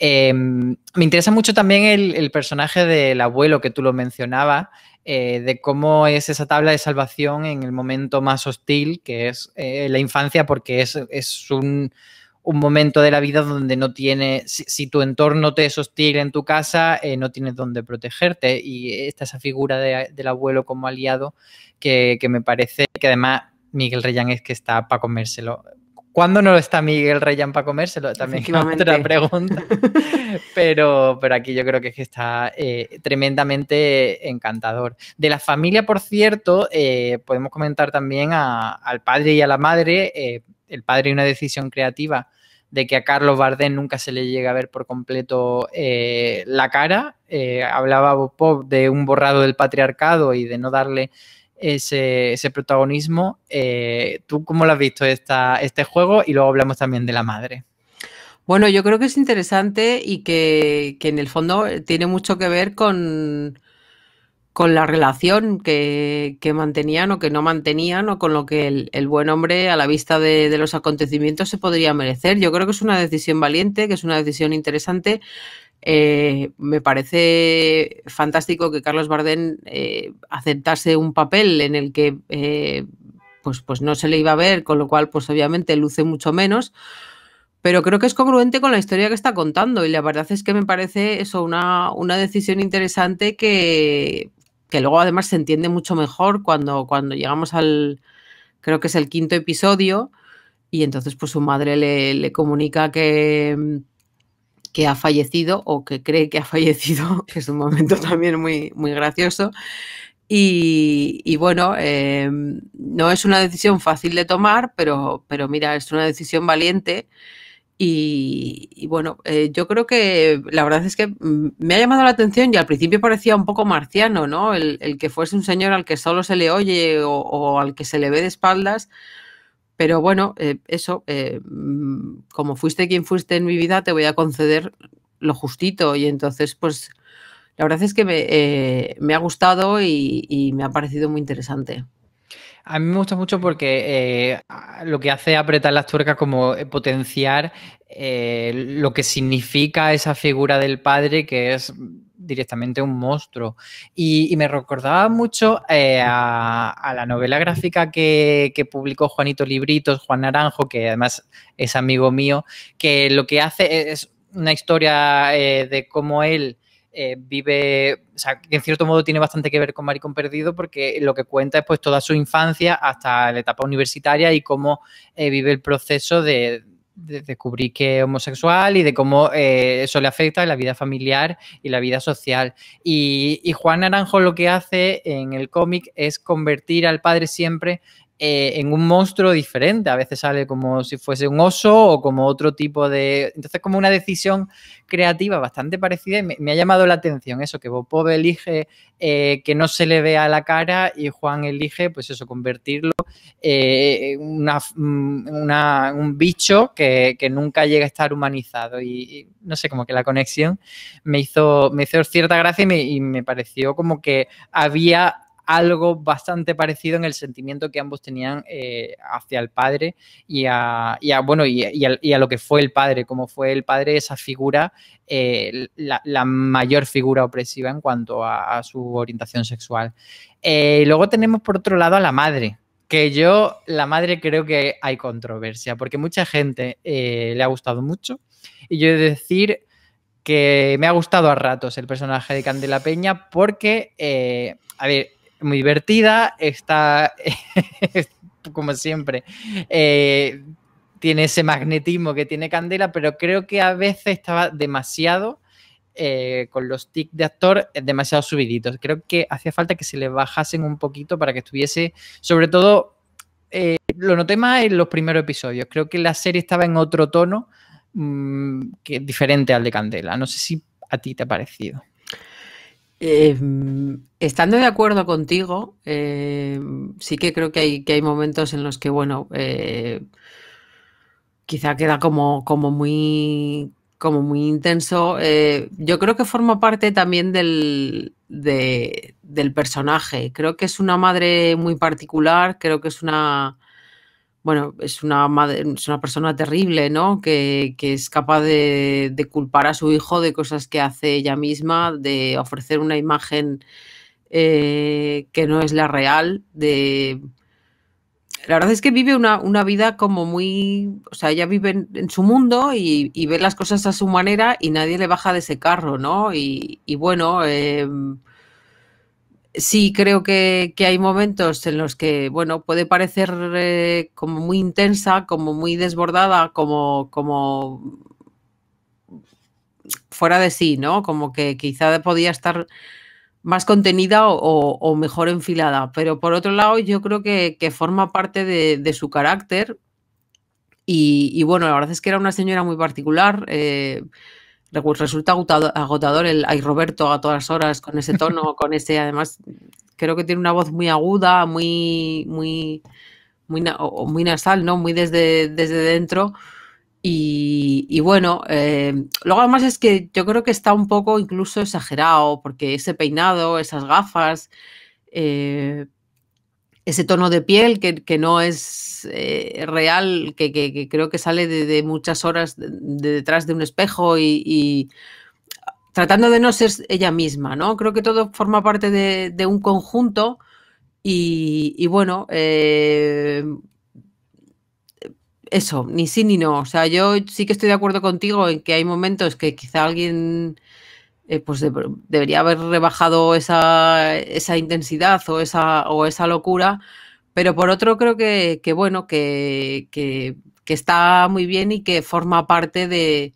Em, me interesa mucho también el, personaje del abuelo que tú lo mencionabas, eh, de cómo es esa tabla de salvación en el momento más hostil, que es eh, la infancia, porque es, un, momento de la vida donde no tiene, si, tu entorno te es hostil en tu casa, eh, no tienes dónde protegerte. Y está esa figura del abuelo como aliado que, que me parece que además Miguel Reyán es que está para comérselo ¿Cuándo no está Miguel Reyán para comérselo? También otra pregunta. pero, pero aquí yo creo que está eh, tremendamente encantador. De la familia, por cierto, eh, podemos comentar también al padre y a la madre. Eh, el padre y una decisión creativa de que a Carlos Bardem nunca se le llega a ver por completo la cara. hablaba Bob pues, Pop de un borrado del patriarcado y de no darle ese, protagonismo. Eh, ¿Tú cómo lo has visto esta, este juego? Y luego hablamos también de la madre. Bueno, yo creo que es interesante y que, en el fondo eh, tiene mucho que ver con, con la relación que, que, mantenían o que no mantenían o con lo que el, buen hombre a la vista de, de, los acontecimientos se podría merecer. Yo creo que es una decisión valiente, que es una decisión interesante, eh, me parece fantástico que Carlos Bardén eh, aceptase un papel en el que eh, pues, pues no se le iba a ver, con lo cual pues obviamente luce mucho menos, pero creo que es congruente con la historia que está contando y la verdad es que me parece eso una, decisión interesante que, luego además se entiende mucho mejor cuando, cuando llegamos al, creo que es el quinto episodio, y entonces pues su madre le, le comunica que que ha fallecido o que cree que ha fallecido, que es un momento también muy, muy gracioso. Y, bueno, em, no es una decisión fácil de tomar, pero, pero mira, es una decisión valiente. Y, bueno, eh, yo creo que la verdad es que mm, me ha llamado la atención y al principio parecía un poco marciano, ¿no? El, que fuese un señor al que solo se le oye o al que se le ve de espaldas pero bueno, eh, eso, eh, mm, como fuiste quien fuiste en mi vida, te voy a conceder lo justito. Y entonces, pues, la verdad es que me, eh, ha gustado y, me ha parecido muy interesante. A mí me gusta mucho porque lo que hace apretar las tuercas como potenciar lo que significa esa figura del padre, que es directamente un monstruo. Y, me recordaba mucho eh, a, la novela gráfica que, publicó Juanito Libritos, Juan Naranjo, que además es amigo mío, que lo que hace es una historia eh, de cómo él... Eh, vive, o sea, que en cierto modo tiene bastante que ver con Maricón Perdido porque lo que cuenta es pues toda su infancia hasta la etapa universitaria y cómo vive el proceso de, de descubrir que es homosexual y de cómo eh, eso le afecta a la vida familiar y la vida social. Y, y Juan Naranjo lo que hace en el cómic es convertir al padre siempre eh, en un monstruo diferente. A veces sale como si fuese un oso o como otro tipo de. Entonces, como una decisión creativa bastante parecida. me, ha llamado la atención eso, que Bob elige eh, que no se le vea la cara y Juan elige, pues eso, convertirlo eh, en mm, una, un bicho que, nunca llega a estar humanizado. Y, no sé, como que la conexión me hizo, me hizo cierta gracia y me pareció como que había algo bastante parecido en el sentimiento que ambos tenían eh, hacia el padre y a, bueno, y, a, lo que fue el padre, como fue el padre esa figura, eh, la, mayor figura opresiva en cuanto a, su orientación sexual. Eh, luego tenemos por otro lado a la madre, que yo, la madre creo que hay controversia, porque mucha gente le ha gustado mucho. Y yo he de decir que me ha gustado a ratos el personaje de Candela Peña, porque, a ver, muy divertida, está como siempre. Eh, tiene ese magnetismo que tiene Candela, pero creo que a veces estaba demasiado eh, con los tics de actor eh, demasiado subiditos. Creo que hacía falta que se le bajasen un poquito para que estuviese, sobre todo, lo noté más en los primeros episodios. Creo que la serie estaba en otro tono mm, que diferente al de Candela. No sé si a ti te ha parecido. Em, estando de acuerdo contigo, em, sí que creo que hay, que hay momentos en los que, bueno, eh, quizá queda como, como muy como muy intenso. Eh, yo creo que forma parte también del, del personaje. Creo que es una madre muy particular, creo que es una bueno, es una, es una persona terrible, ¿no? Que, es capaz de, culpar a su hijo de cosas que hace ella misma, de ofrecer una imagen eh, que no es la real, de... La verdad es que vive una, una vida como muy... O sea, ella vive en, su mundo y, y, ve las cosas a su manera y nadie le baja de ese carro, ¿no? Y, bueno, em, sí creo que, hay momentos en los que, bueno, puede parecer eh, como muy intensa, como muy desbordada, como, como fuera de sí, ¿no? Como que quizá podía estar más contenida o, mejor enfilada. Pero por otro lado, yo creo que, forma parte de, su carácter. Y, bueno, la verdad es que era una señora muy particular. Eh, resulta agotador el ay Roberto a todas horas con ese tono, con ese, además, creo que tiene una voz muy aguda, muy, muy, muy, nasal, ¿no? Muy desde, desde dentro. Y, bueno, eh, luego además es que yo creo que está un poco incluso exagerado, porque ese peinado, esas gafas, eh, ese tono de piel que, no es eh, real, que, creo que sale de, muchas horas detrás de un espejo y, tratando de no ser ella misma, ¿no? Creo que todo forma parte de, un conjunto y, bueno, eh, eso, ni sí ni no. O sea, yo sí que estoy de acuerdo contigo en que hay momentos que quizá alguien eh, pues debería haber rebajado esa, intensidad o esa, o esa locura, pero por otro creo que, bueno, que, está muy bien y que forma parte de,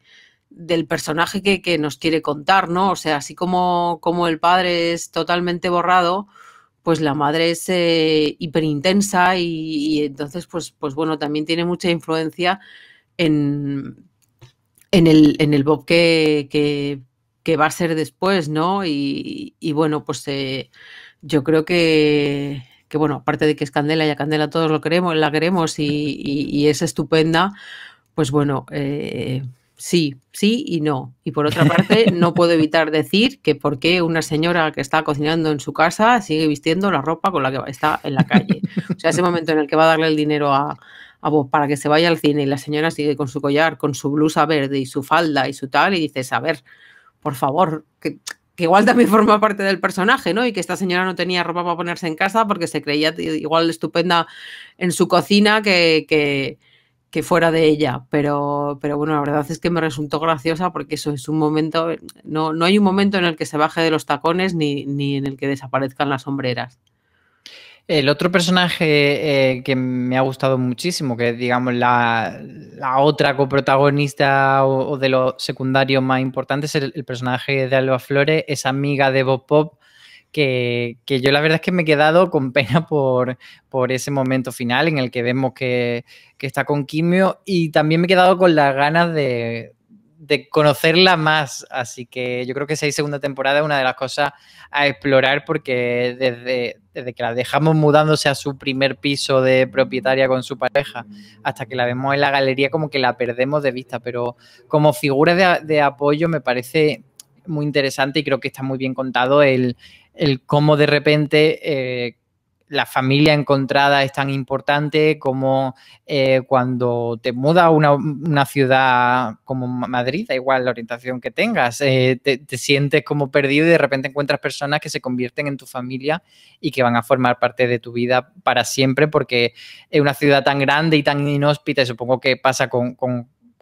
del personaje que, nos quiere contar, ¿no? O sea, así como, como el padre es totalmente borrado, pues la madre es eh, hiperintensa y, entonces, pues, pues bueno, también tiene mucha influencia en, en, el, en Bob que, que va a ser después, ¿no? Y, bueno, pues eh, yo creo que, bueno, aparte de que es Candela y a Candela todos lo queremos, la queremos y, es estupenda, pues bueno, eh, sí, sí y no. Y por otra parte, no puedo evitar decir que por qué una señora que está cocinando en su casa sigue vistiendo la ropa con la que está en la calle. O sea, ese momento en el que va a darle el dinero a vos para que se vaya al cine y la señora sigue con su collar, con su blusa verde y su falda y su tal, y dices, a ver, por favor, que, igual también forma parte del personaje, ¿no? Y que esta señora no tenía ropa para ponerse en casa porque se creía igual estupenda en su cocina que, que, que fuera de ella. Pero, pero bueno, la verdad es que me resultó graciosa porque eso es un momento, no, no hay un momento en el que se baje de los tacones ni, ni en el que desaparezcan las sombreras. El otro personaje eh, que me ha gustado muchísimo, que digamos, la, otra coprotagonista o, de los secundarios más importantes, es el personaje de Alba Flores, esa amiga de Bob Pop, que, yo la verdad es que me he quedado con pena por, por ese momento final en el que vemos que, que está con Quimio y también me he quedado con las ganas de, de conocerla más. Así que yo creo que esa segunda temporada es una de las cosas a explorar porque desde, que la dejamos mudándose a su primer piso de propietaria con su pareja hasta que la vemos en la galería como que la perdemos de vista, pero como figura de, apoyo me parece muy interesante y creo que está muy bien contado el, el cómo de repente... Eh, la familia encontrada es tan importante como eh, cuando te muda a una, ciudad como Madrid, da igual la orientación que tengas, eh, te, sientes como perdido y de repente encuentras personas que se convierten en tu familia y que van a formar parte de tu vida para siempre porque es una ciudad tan grande y tan inhóspita y supongo que pasa con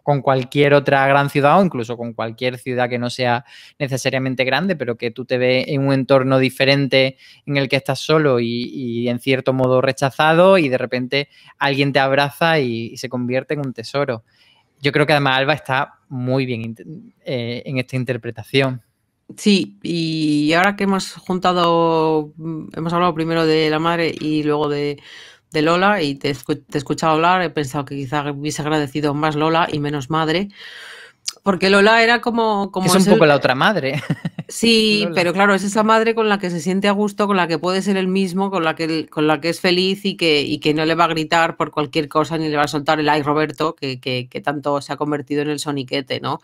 con cualquier otra gran ciudad o incluso con cualquier ciudad que no sea necesariamente grande, pero que tú te ves en un entorno diferente en el que estás solo y, en cierto modo rechazado y de repente alguien te abraza y, se convierte en un tesoro. Yo creo que además Alba está muy bien eh, en esta interpretación. Sí, y ahora que hemos juntado, mm, hemos hablado primero de la madre y luego de, de Lola y te, he escuchado hablar, he pensado que quizá hubiese agradecido más Lola y menos madre, porque Lola era como... como es un poco la otra madre. Sí, pero claro, es esa madre con la que se siente a gusto, con la que puede ser el mismo, con la que, con la que es feliz y que, que no le va a gritar por cualquier cosa ni le va a soltar el ay Roberto, que, tanto se ha convertido en el soniquete, ¿no?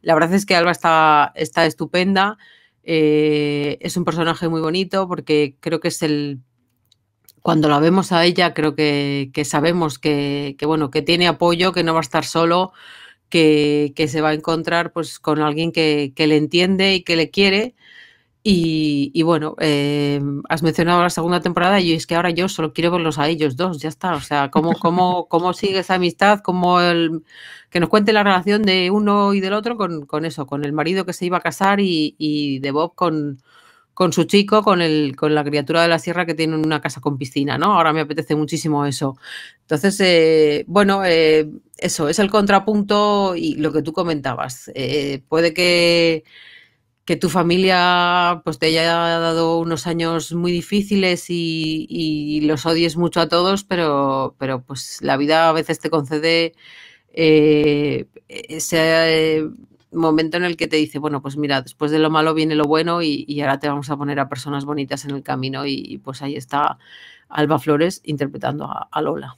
La verdad es que Alba está, está estupenda. Eh, es un personaje muy bonito porque creo que es el cuando la vemos a ella, creo que, que sabemos que, que, bueno, que tiene apoyo, que no va a estar solo, que, que se va a encontrar pues, con alguien que, le entiende y que le quiere. Y, y bueno, eh, has mencionado la segunda temporada y es que ahora yo solo quiero verlos a ellos dos, ya está. O sea, ¿cómo, cómo, cómo sigue esa amistad? ¿Cómo el, que nos cuente la relación de uno y del otro con, con eso, con el marido que se iba a casar y, y de Bob con, con su chico, con, el, con la criatura de la sierra que tiene una casa con piscina, ¿no? Ahora me apetece muchísimo eso. Entonces, eh, bueno, eh, eso es el contrapunto y lo que tú comentabas. Eh, puede que, que, tu familia pues, te haya dado unos años muy difíciles y, los odies mucho a todos, pero, pero pues la vida a veces te concede ese momento en el que te dice, bueno, pues mira, después de lo malo viene lo bueno y, ahora te vamos a poner a personas bonitas en el camino y, pues ahí está Alba Flores interpretando a, Lola.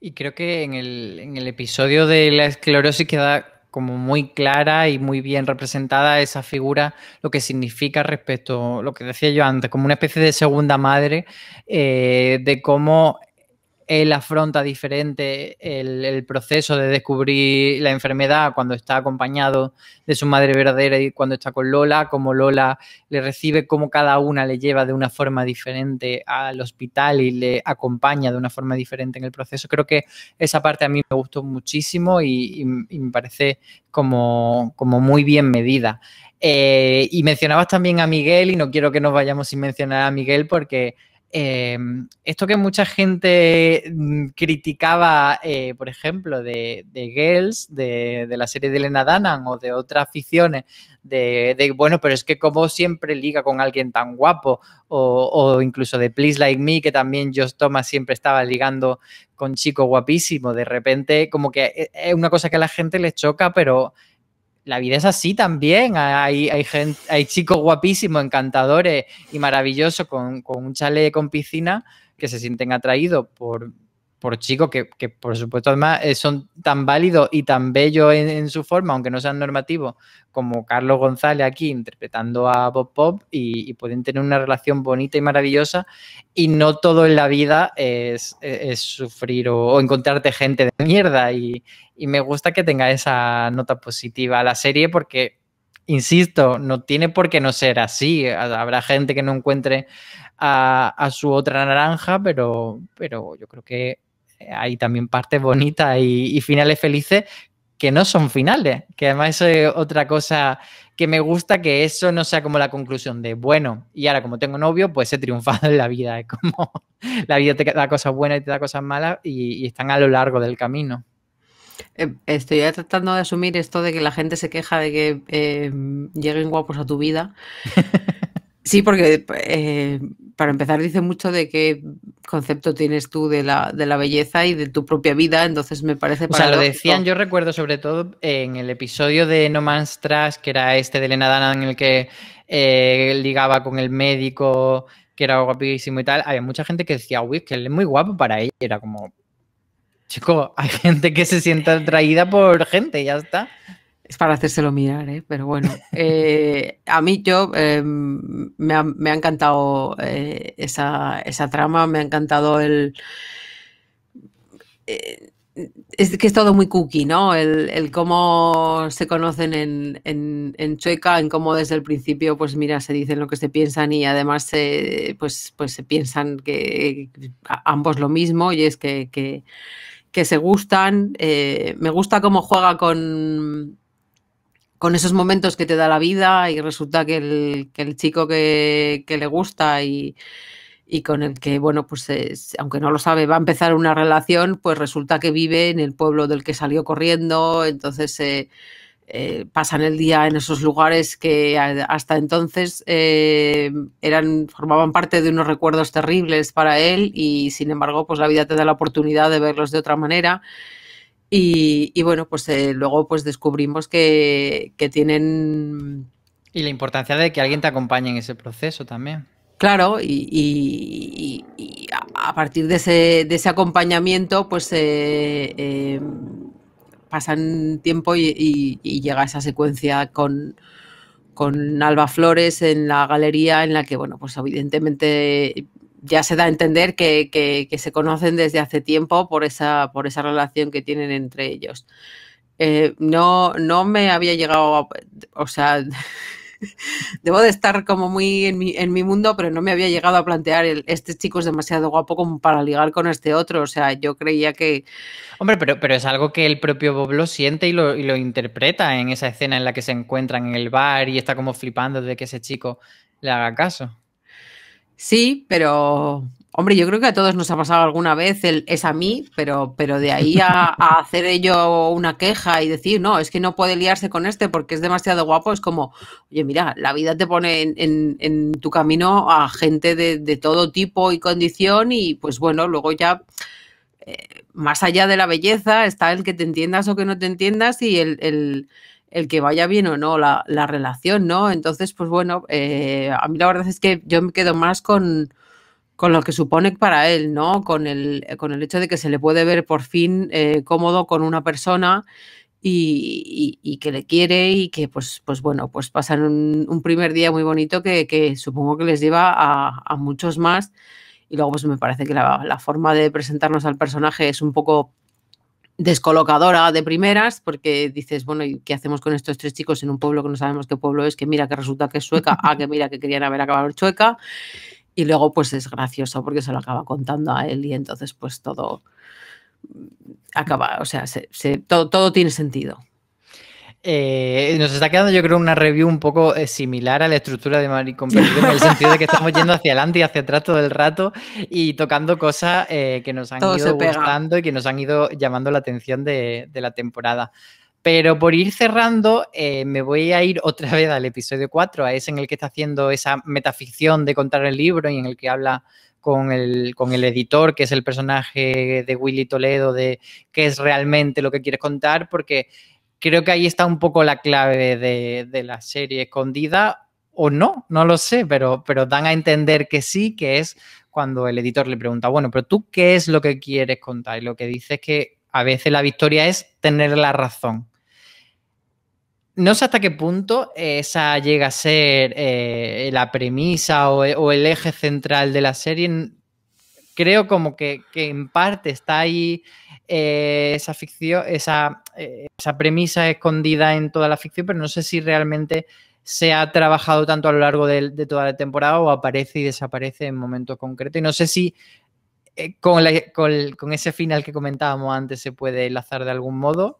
Y creo que en el, episodio de la esclerosis queda como muy clara y muy bien representada esa figura, lo que significa respecto lo que decía yo antes, como una especie de segunda madre, eh, de cómo él afronta diferente el, proceso de descubrir la enfermedad cuando está acompañado de su madre verdadera y cuando está con Lola, como Lola le recibe, como cada una le lleva de una forma diferente al hospital y le acompaña de una forma diferente en el proceso. Creo que esa parte a mí me gustó muchísimo y, me parece como, como muy bien medida. Eh, y mencionabas también a Miguel y no quiero que nos vayamos sin mencionar a Miguel porque eh, esto que mucha gente mm, criticaba, eh, por ejemplo, de, Girls, de, la serie de Elena Danan o de otras ficciones, de, bueno, pero es que como siempre liga con alguien tan guapo, o, incluso de Please Like Me, que también Josh Thomas siempre estaba ligando con chico guapísimo, de repente como que eh, es una cosa que a la gente le choca, pero la vida es así también. Ah, hay, hay, gente, hay chicos guapísimos, encantadores y maravillosos con, con un chalet con piscina que se sienten atraídos por por chicos que, que, por supuesto además eh, son tan válidos y tan bellos en, su forma, aunque no sean normativos, como Carlos González aquí interpretando a Bob Pop y, pueden tener una relación bonita y maravillosa y no todo en la vida es, sufrir o, encontrarte gente de mierda y, me gusta que tenga esa nota positiva a la serie porque insisto, no tiene por qué no ser así. Habrá gente que no encuentre a, su otra naranja, pero, pero yo creo que hay también partes bonitas y, finales felices que no son finales, que además es eh, otra cosa que me gusta, que eso no sea como la conclusión de, bueno, y ahora como tengo novio, pues he triunfado en la vida, es como la vida te da cosas buenas y te da cosas malas y, están a lo largo del camino. Eh, estoy tratando de asumir esto de que la gente se queja de que eh, lleguen guapos a tu vida. Sí, porque para empezar dice mucho de que concepto tienes tú de la, belleza y de tu propia vida, entonces me parece para O sea, lo decían, yo recuerdo sobre todo en el episodio de No Man's Trash, que era este de Elena Danan en el que eh, ligaba con el médico, que era guapísimo y tal, había mucha gente que decía, uy, que él es muy guapo para ella, era como, chico, hay gente que se siente atraída por gente, ya está. Es para hacérselo mirar, ¿eh? pero bueno. Eh, a mí yo em, me, ha, encantado eh, esa, trama, me ha encantado el... es que es todo muy cookie, ¿no? El, cómo se conocen en, en, en, Chueca, en cómo desde el principio, pues mira, se dicen lo que se piensan y además se, pues, pues se piensan que ambos lo mismo y es que, se gustan. me gusta cómo juega con, con esos momentos que te da la vida y resulta que el, chico que, le gusta y, con el que, bueno, pues aunque no lo sabe, va a empezar una relación, pues resulta que vive en el pueblo del que salió corriendo, entonces eh, eh, pasan el día en esos lugares que hasta entonces eh, eran, formaban parte de unos recuerdos terribles para él y sin embargo, pues la vida te da la oportunidad de verlos de otra manera y, y bueno, pues eh, luego pues descubrimos que, tienen... Y la importancia de que alguien te acompañe en ese proceso también. Claro, y, a partir de ese, acompañamiento, pues eh, eh pasan tiempo y, llega esa secuencia con, con, Alba Flores en la galería, en la que, bueno, pues evidentemente ya se da a entender que, se conocen desde hace tiempo por esa, por esa relación que tienen entre ellos. Eh, no, no me había llegado, a, o sea, debo de estar como muy en mi, mundo, pero no me había llegado a plantear este chico es demasiado guapo como para ligar con este otro. O sea, yo creía que. Hombre, pero, pero es algo que el propio Boblo siente y lo, y lo interpreta en esa escena en la que se encuentran en el bar y está como flipando de que ese chico le haga caso. Sí, pero hombre, yo creo que a todos nos ha pasado alguna vez el es a mí, pero, pero de ahí a, hacer ello una queja y decir, no, es que no puede liarse con este porque es demasiado guapo, es como, oye, mira, la vida te pone en, tu camino a gente de, todo tipo y condición y pues bueno, luego ya... Eh, más allá de la belleza está el que te entiendas o que no te entiendas y el el que vaya bien o no la, relación, ¿no? Entonces, pues bueno, eh, a mí la verdad es que yo me quedo más con, con lo que supone para él, ¿no? Con el, con el hecho de que se le puede ver por fin eh, cómodo con una persona y, que le quiere y que, pues, pues bueno, pues pasan un, primer día muy bonito que, supongo que les lleva a, muchos más. Y luego, pues me parece que la, forma de presentarnos al personaje es un poco descolocadora de primeras, porque dices, bueno, ¿y qué hacemos con estos tres chicos en un pueblo que no sabemos qué pueblo es? Que mira que resulta que es sueca, ah, que mira que querían haber acabado en Chueca. Y luego, pues es gracioso porque se lo acaba contando a él y entonces, pues todo acaba, o sea, se, todo, todo tiene sentido. Eh, nos está quedando, yo creo, una review un poco eh, similar a la estructura de Maricón en el sentido de que estamos yendo hacia adelante y hacia atrás todo el rato y tocando cosas eh, que nos han ido gustando y que nos han ido llamando la atención de, la temporada. Pero por ir cerrando, me voy a ir otra vez al episodio 4, a ese en el que está haciendo esa metaficción de contar el libro y en el que habla con el, con el, editor, que es el personaje de Willy Toledo, de qué es realmente lo que quieres contar, porque creo que ahí está un poco la clave de, la serie escondida o no, no lo sé, pero, pero dan a entender que sí, que es cuando el editor le pregunta, bueno, pero tú qué es lo que quieres contar y lo que dices es que a veces la victoria es tener la razón. No sé hasta qué punto esa llega a ser eh, la premisa o, el eje central de la serie. Creo como que, que en parte está ahí eh, esa ficción, esa, eh, esa premisa escondida en toda la ficción, pero no sé si realmente se ha trabajado tanto a lo largo de, toda la temporada o aparece y desaparece en momentos concretos. Y no sé si eh, con, ese final que comentábamos antes se puede enlazar de algún modo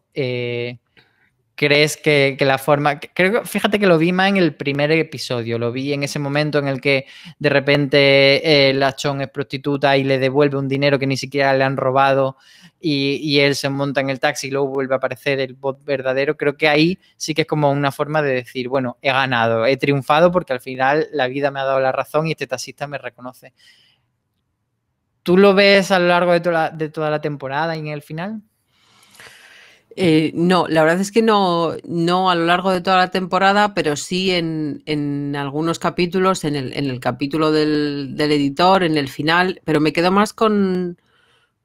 crees que, la forma. Creo, fíjate que lo vi más en el primer episodio. Lo vi en ese momento en el que de repente eh, la es prostituta y le devuelve un dinero que ni siquiera le han robado y, él se monta en el taxi y luego vuelve a aparecer el bot verdadero. Creo que ahí sí que es como una forma de decir, bueno, he ganado, he triunfado porque al final la vida me ha dado la razón y este taxista me reconoce. ¿Tú lo ves a lo largo de de toda la temporada y en el final? Eh, no, la verdad es que no, no a lo largo de toda la temporada, pero sí en, algunos capítulos, en el, capítulo del, editor, en el final, pero me quedo más con,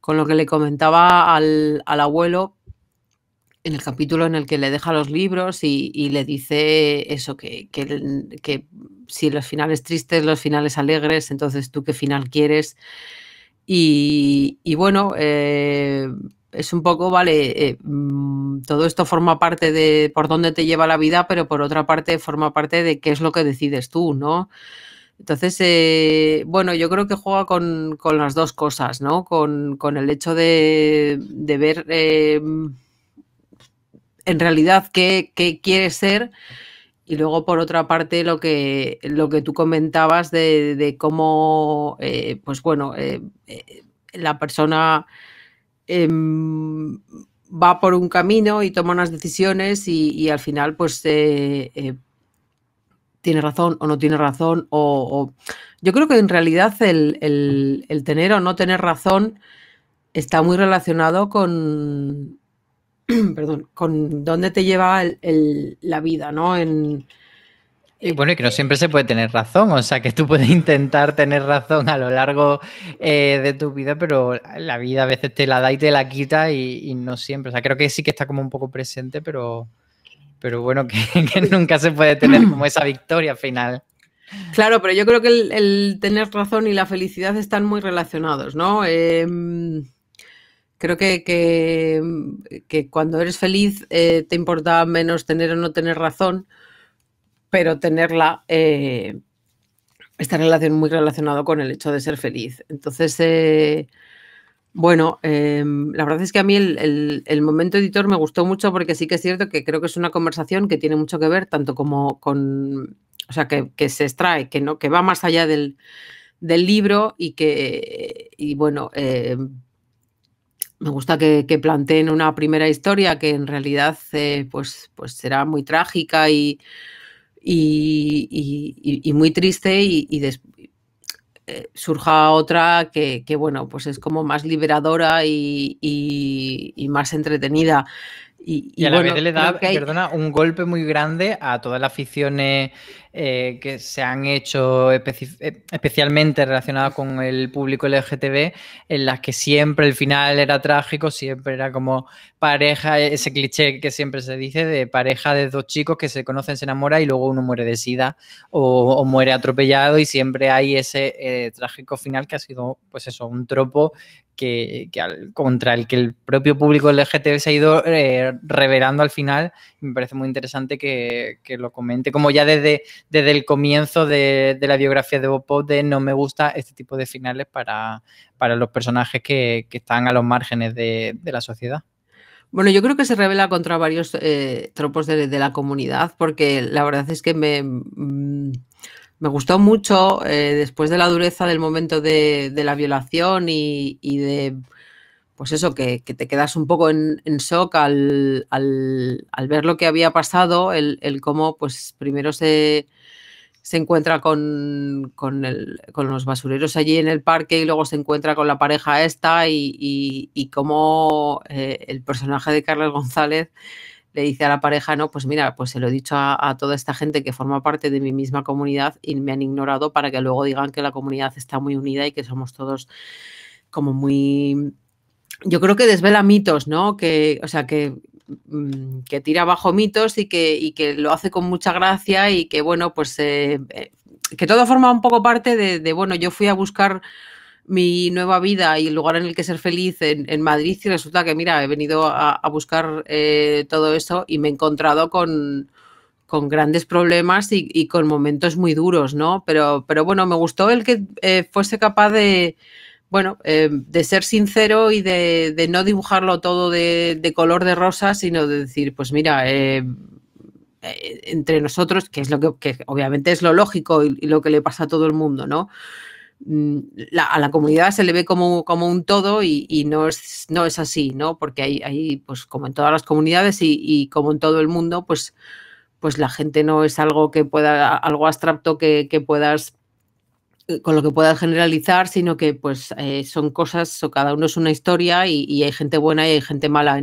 lo que le comentaba al, abuelo en el capítulo en el que le deja los libros y, le dice eso, que, que, si los finales tristes, los finales alegres, entonces tú qué final quieres. Y, bueno, eh, es un poco, vale, eh, mm, todo esto forma parte de por dónde te lleva la vida, pero por otra parte forma parte de qué es lo que decides tú, ¿no? Entonces, eh, bueno, yo creo que juega con, las dos cosas, ¿no? Con, el hecho de, ver eh, en realidad qué, quieres ser. Y luego, por otra parte, lo que, lo que tú comentabas de, cómo, pues bueno, la persona Em, va por un camino y toma unas decisiones y, al final pues eh, eh, tiene razón o no tiene razón o, yo creo que en realidad el, tener o no tener razón está muy relacionado con perdón, con dónde te lleva la vida, ¿no? En, y bueno, y que no siempre se puede tener razón, o sea, que tú puedes intentar tener razón a lo largo eh, de tu vida, pero la vida a veces te la da y te la quita y, no siempre. O sea, creo que sí que está como un poco presente, pero, pero bueno, que, nunca se puede tener como esa victoria final. Claro, pero yo creo que el, tener razón y la felicidad están muy relacionados, ¿no? Em, creo que, que, cuando eres feliz eh, te importa menos tener o no tener razón pero tenerla eh, esta relación, muy relacionado con el hecho de ser feliz. Entonces, eh, bueno, em, la verdad es que a mí el, momento editor me gustó mucho porque sí que es cierto que creo que es una conversación que tiene mucho que ver tanto como con, o sea, que, se extrae, que, no, que va más allá del, libro y que, y bueno, em, me gusta que, que, planteen una primera historia que en realidad eh, pues, pues será muy trágica y y, muy triste y, eh, surja otra que, bueno, pues es como más liberadora y, más entretenida. Y, a la vez le da, un golpe muy grande a todas las aficiones eh, que se han hecho eh, especialmente relacionadas con el público LGTB, en las que siempre el final era trágico, siempre era como pareja, ese cliché que siempre se dice de pareja de dos chicos que se conocen, se enamoran y luego uno muere de sida o, muere atropellado y siempre hay ese eh, trágico final que ha sido, pues eso, un tropo que, al, contra el que el propio público LGTB se ha ido eh, revelando al final. Me parece muy interesante que, lo comente, como ya desde, desde el comienzo de, la biografía de Bob Pop, no me gusta este tipo de finales para, los personajes que, están a los márgenes de la sociedad. Bueno, yo creo que se revela contra varios eh, tropos de, la comunidad, porque la verdad es que me, mm, me gustó mucho eh, después de la dureza del momento de, la violación y, de, pues eso, que, te quedas un poco en, shock al, ver lo que había pasado, el, el cómo, pues primero se se encuentra con, los basureros allí en el parque y luego se encuentra con la pareja esta y, como eh, el personaje de Carlos González le dice a la pareja, no, pues mira, pues se lo he dicho a, a, toda esta gente que forma parte de mi misma comunidad y me han ignorado para que luego digan que la comunidad está muy unida y que somos todos como muy... Yo creo que desvela mitos, ¿no? Que, o sea, que Mm, que tira bajo mitos y que, que lo hace con mucha gracia y que, bueno, pues eh, eh, que todo forma un poco parte de, bueno, yo fui a buscar mi nueva vida y el lugar en el que ser feliz en, Madrid y resulta que, mira, he venido a, buscar eh, todo eso y me he encontrado con, con grandes problemas y, con momentos muy duros, ¿no? Pero, pero bueno, me gustó el que fuese capaz de, bueno, eh, de ser sincero y de, no dibujarlo todo de, color de rosa, sino de decir, pues mira, eh, eh, entre nosotros, que es lo que, obviamente es lo lógico y, lo que le pasa a todo el mundo, ¿no? Mm, a la comunidad se le ve como, como un todo y, no, es, no es así, ¿no? Porque hay, hay pues como en todas las comunidades y, como en todo el mundo, pues pues la gente no es algo que pueda, algo abstracto que, que puedas eh, con lo que puedas generalizar, sino que pues eh, son cosas, o cada uno es una historia y, hay gente buena y hay gente mala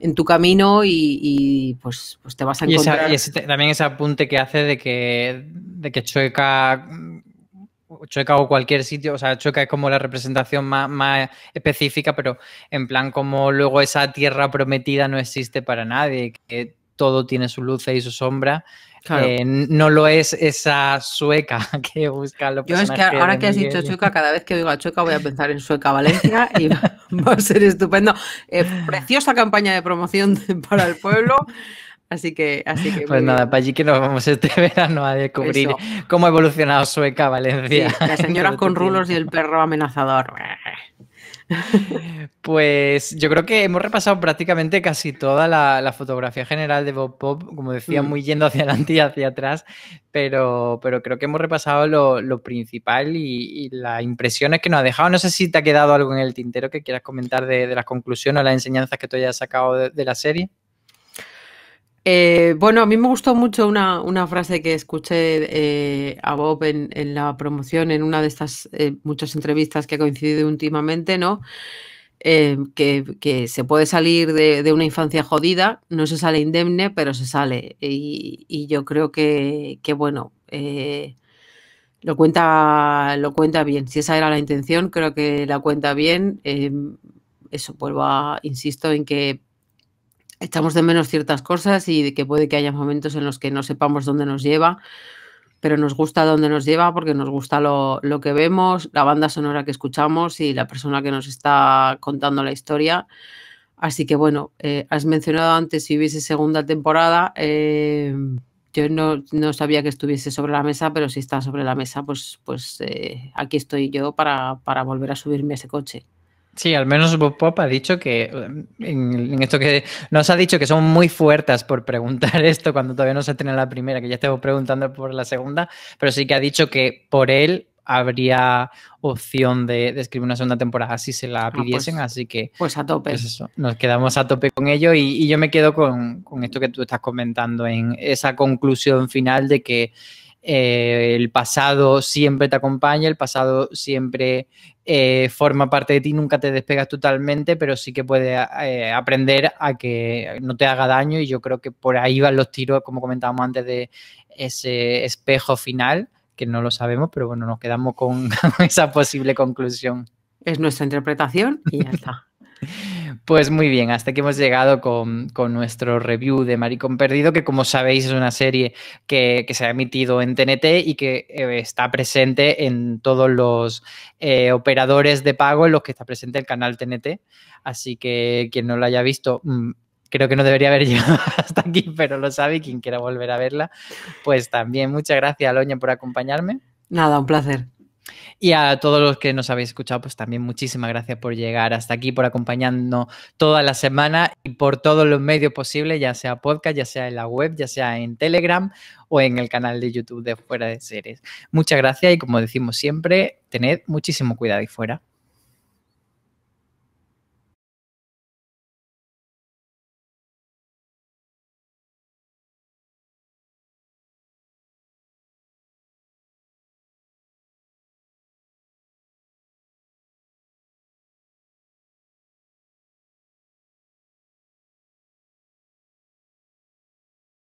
en, tu camino y, pues, pues, te vas a encontrar. Y, también ese apunte que hace de que, de que Chueca, o cualquier sitio, o sea, Chueca es como la representación más, más, específica, pero en plan como luego esa tierra prometida no existe para nadie, que todo tiene su luz y su sombra eh, no lo es esa sueca que busca lo Yo es que ahora que has dicho sueca, cada vez que digo a sueca voy a pensar en sueca Valencia y va a ser estupendo. Eh, preciosa campaña de promoción para el pueblo. Así que, así Pues nada, para allí que nos vamos este verano a descubrir cómo ha evolucionado Sueca Valencia. Sí, las señoras con rulos y el perro amenazador. Pues yo creo que hemos repasado prácticamente casi toda la, fotografía general de Bob Pop, como decía, mm. muy yendo hacia adelante y hacia atrás, pero, pero creo que hemos repasado lo, principal y, las impresiones que nos ha dejado. No sé si te ha quedado algo en el tintero que quieras comentar de, las conclusiones o las enseñanzas que tú hayas sacado de la serie. Eh, bueno, a mí me gustó mucho una, frase que escuché eh, a Bob en, la promoción, en una de estas eh, muchas entrevistas que ha coincidido últimamente, ¿no? Que, se puede salir de, una infancia jodida, no se sale indemne, pero se sale. Y, yo creo que, que bueno, lo, cuenta, lo cuenta bien. Si esa era la intención, creo que la cuenta bien. eso, vuelvo a, insisto en que echamos de menos ciertas cosas y que puede que haya momentos en los que no sepamos dónde nos lleva, pero nos gusta dónde nos lleva porque nos gusta lo, lo que vemos, la banda sonora que escuchamos y la persona que nos está contando la historia. Así que bueno, eh, has mencionado antes si hubiese segunda temporada. Eh, yo no, no, sabía que estuviese sobre la mesa, pero si está sobre la mesa, pues, pues eh, aquí estoy yo para, para volver a subirme a ese coche. Sí, al menos Bob Pop ha dicho que em, en, esto que nos ha dicho que son muy fuertes por preguntar esto cuando todavía no se tiene la primera, que ya estamos preguntando por la segunda, pero sí que ha dicho que por él habría opción de, escribir una segunda temporada si se la ah, pues pidiesen, así que... Pues a tope. eso, nos quedamos a tope con ello y, yo me quedo con, con esto que tú estás comentando en esa conclusión final de que eh, el pasado siempre te acompaña, el pasado siempre eh, forma parte de ti, nunca te despegas totalmente, pero sí que puedes eh, aprender a que no te haga daño y yo creo que por ahí van los tiros, como comentábamos antes, de ese espejo final, que no lo sabemos, pero bueno, nos quedamos con esa posible conclusión. Es nuestra interpretación y ya está. Pues muy bien, hasta aquí hemos llegado con, nuestro review de Maricón Perdido, que como sabéis es una serie que, se ha emitido en TNT y que eh, está presente en todos los eh, operadores de pago en los que está presente el canal TNT. Así que quien no la haya visto, mm, creo que no debería haber llegado hasta aquí, pero lo sabe y quien quiera volver a verla, pues también muchas gracias, Loña, por acompañarme. Nada, un placer. Y a todos los que nos habéis escuchado, pues también muchísimas gracias por llegar hasta aquí, por acompañarnos toda la semana y por todos los medios posibles, ya sea podcast, ya sea en la web, ya sea en Telegram o en el canal de YouTube de Fuera de Seres. Muchas gracias y como decimos siempre, tened muchísimo cuidado y fuera.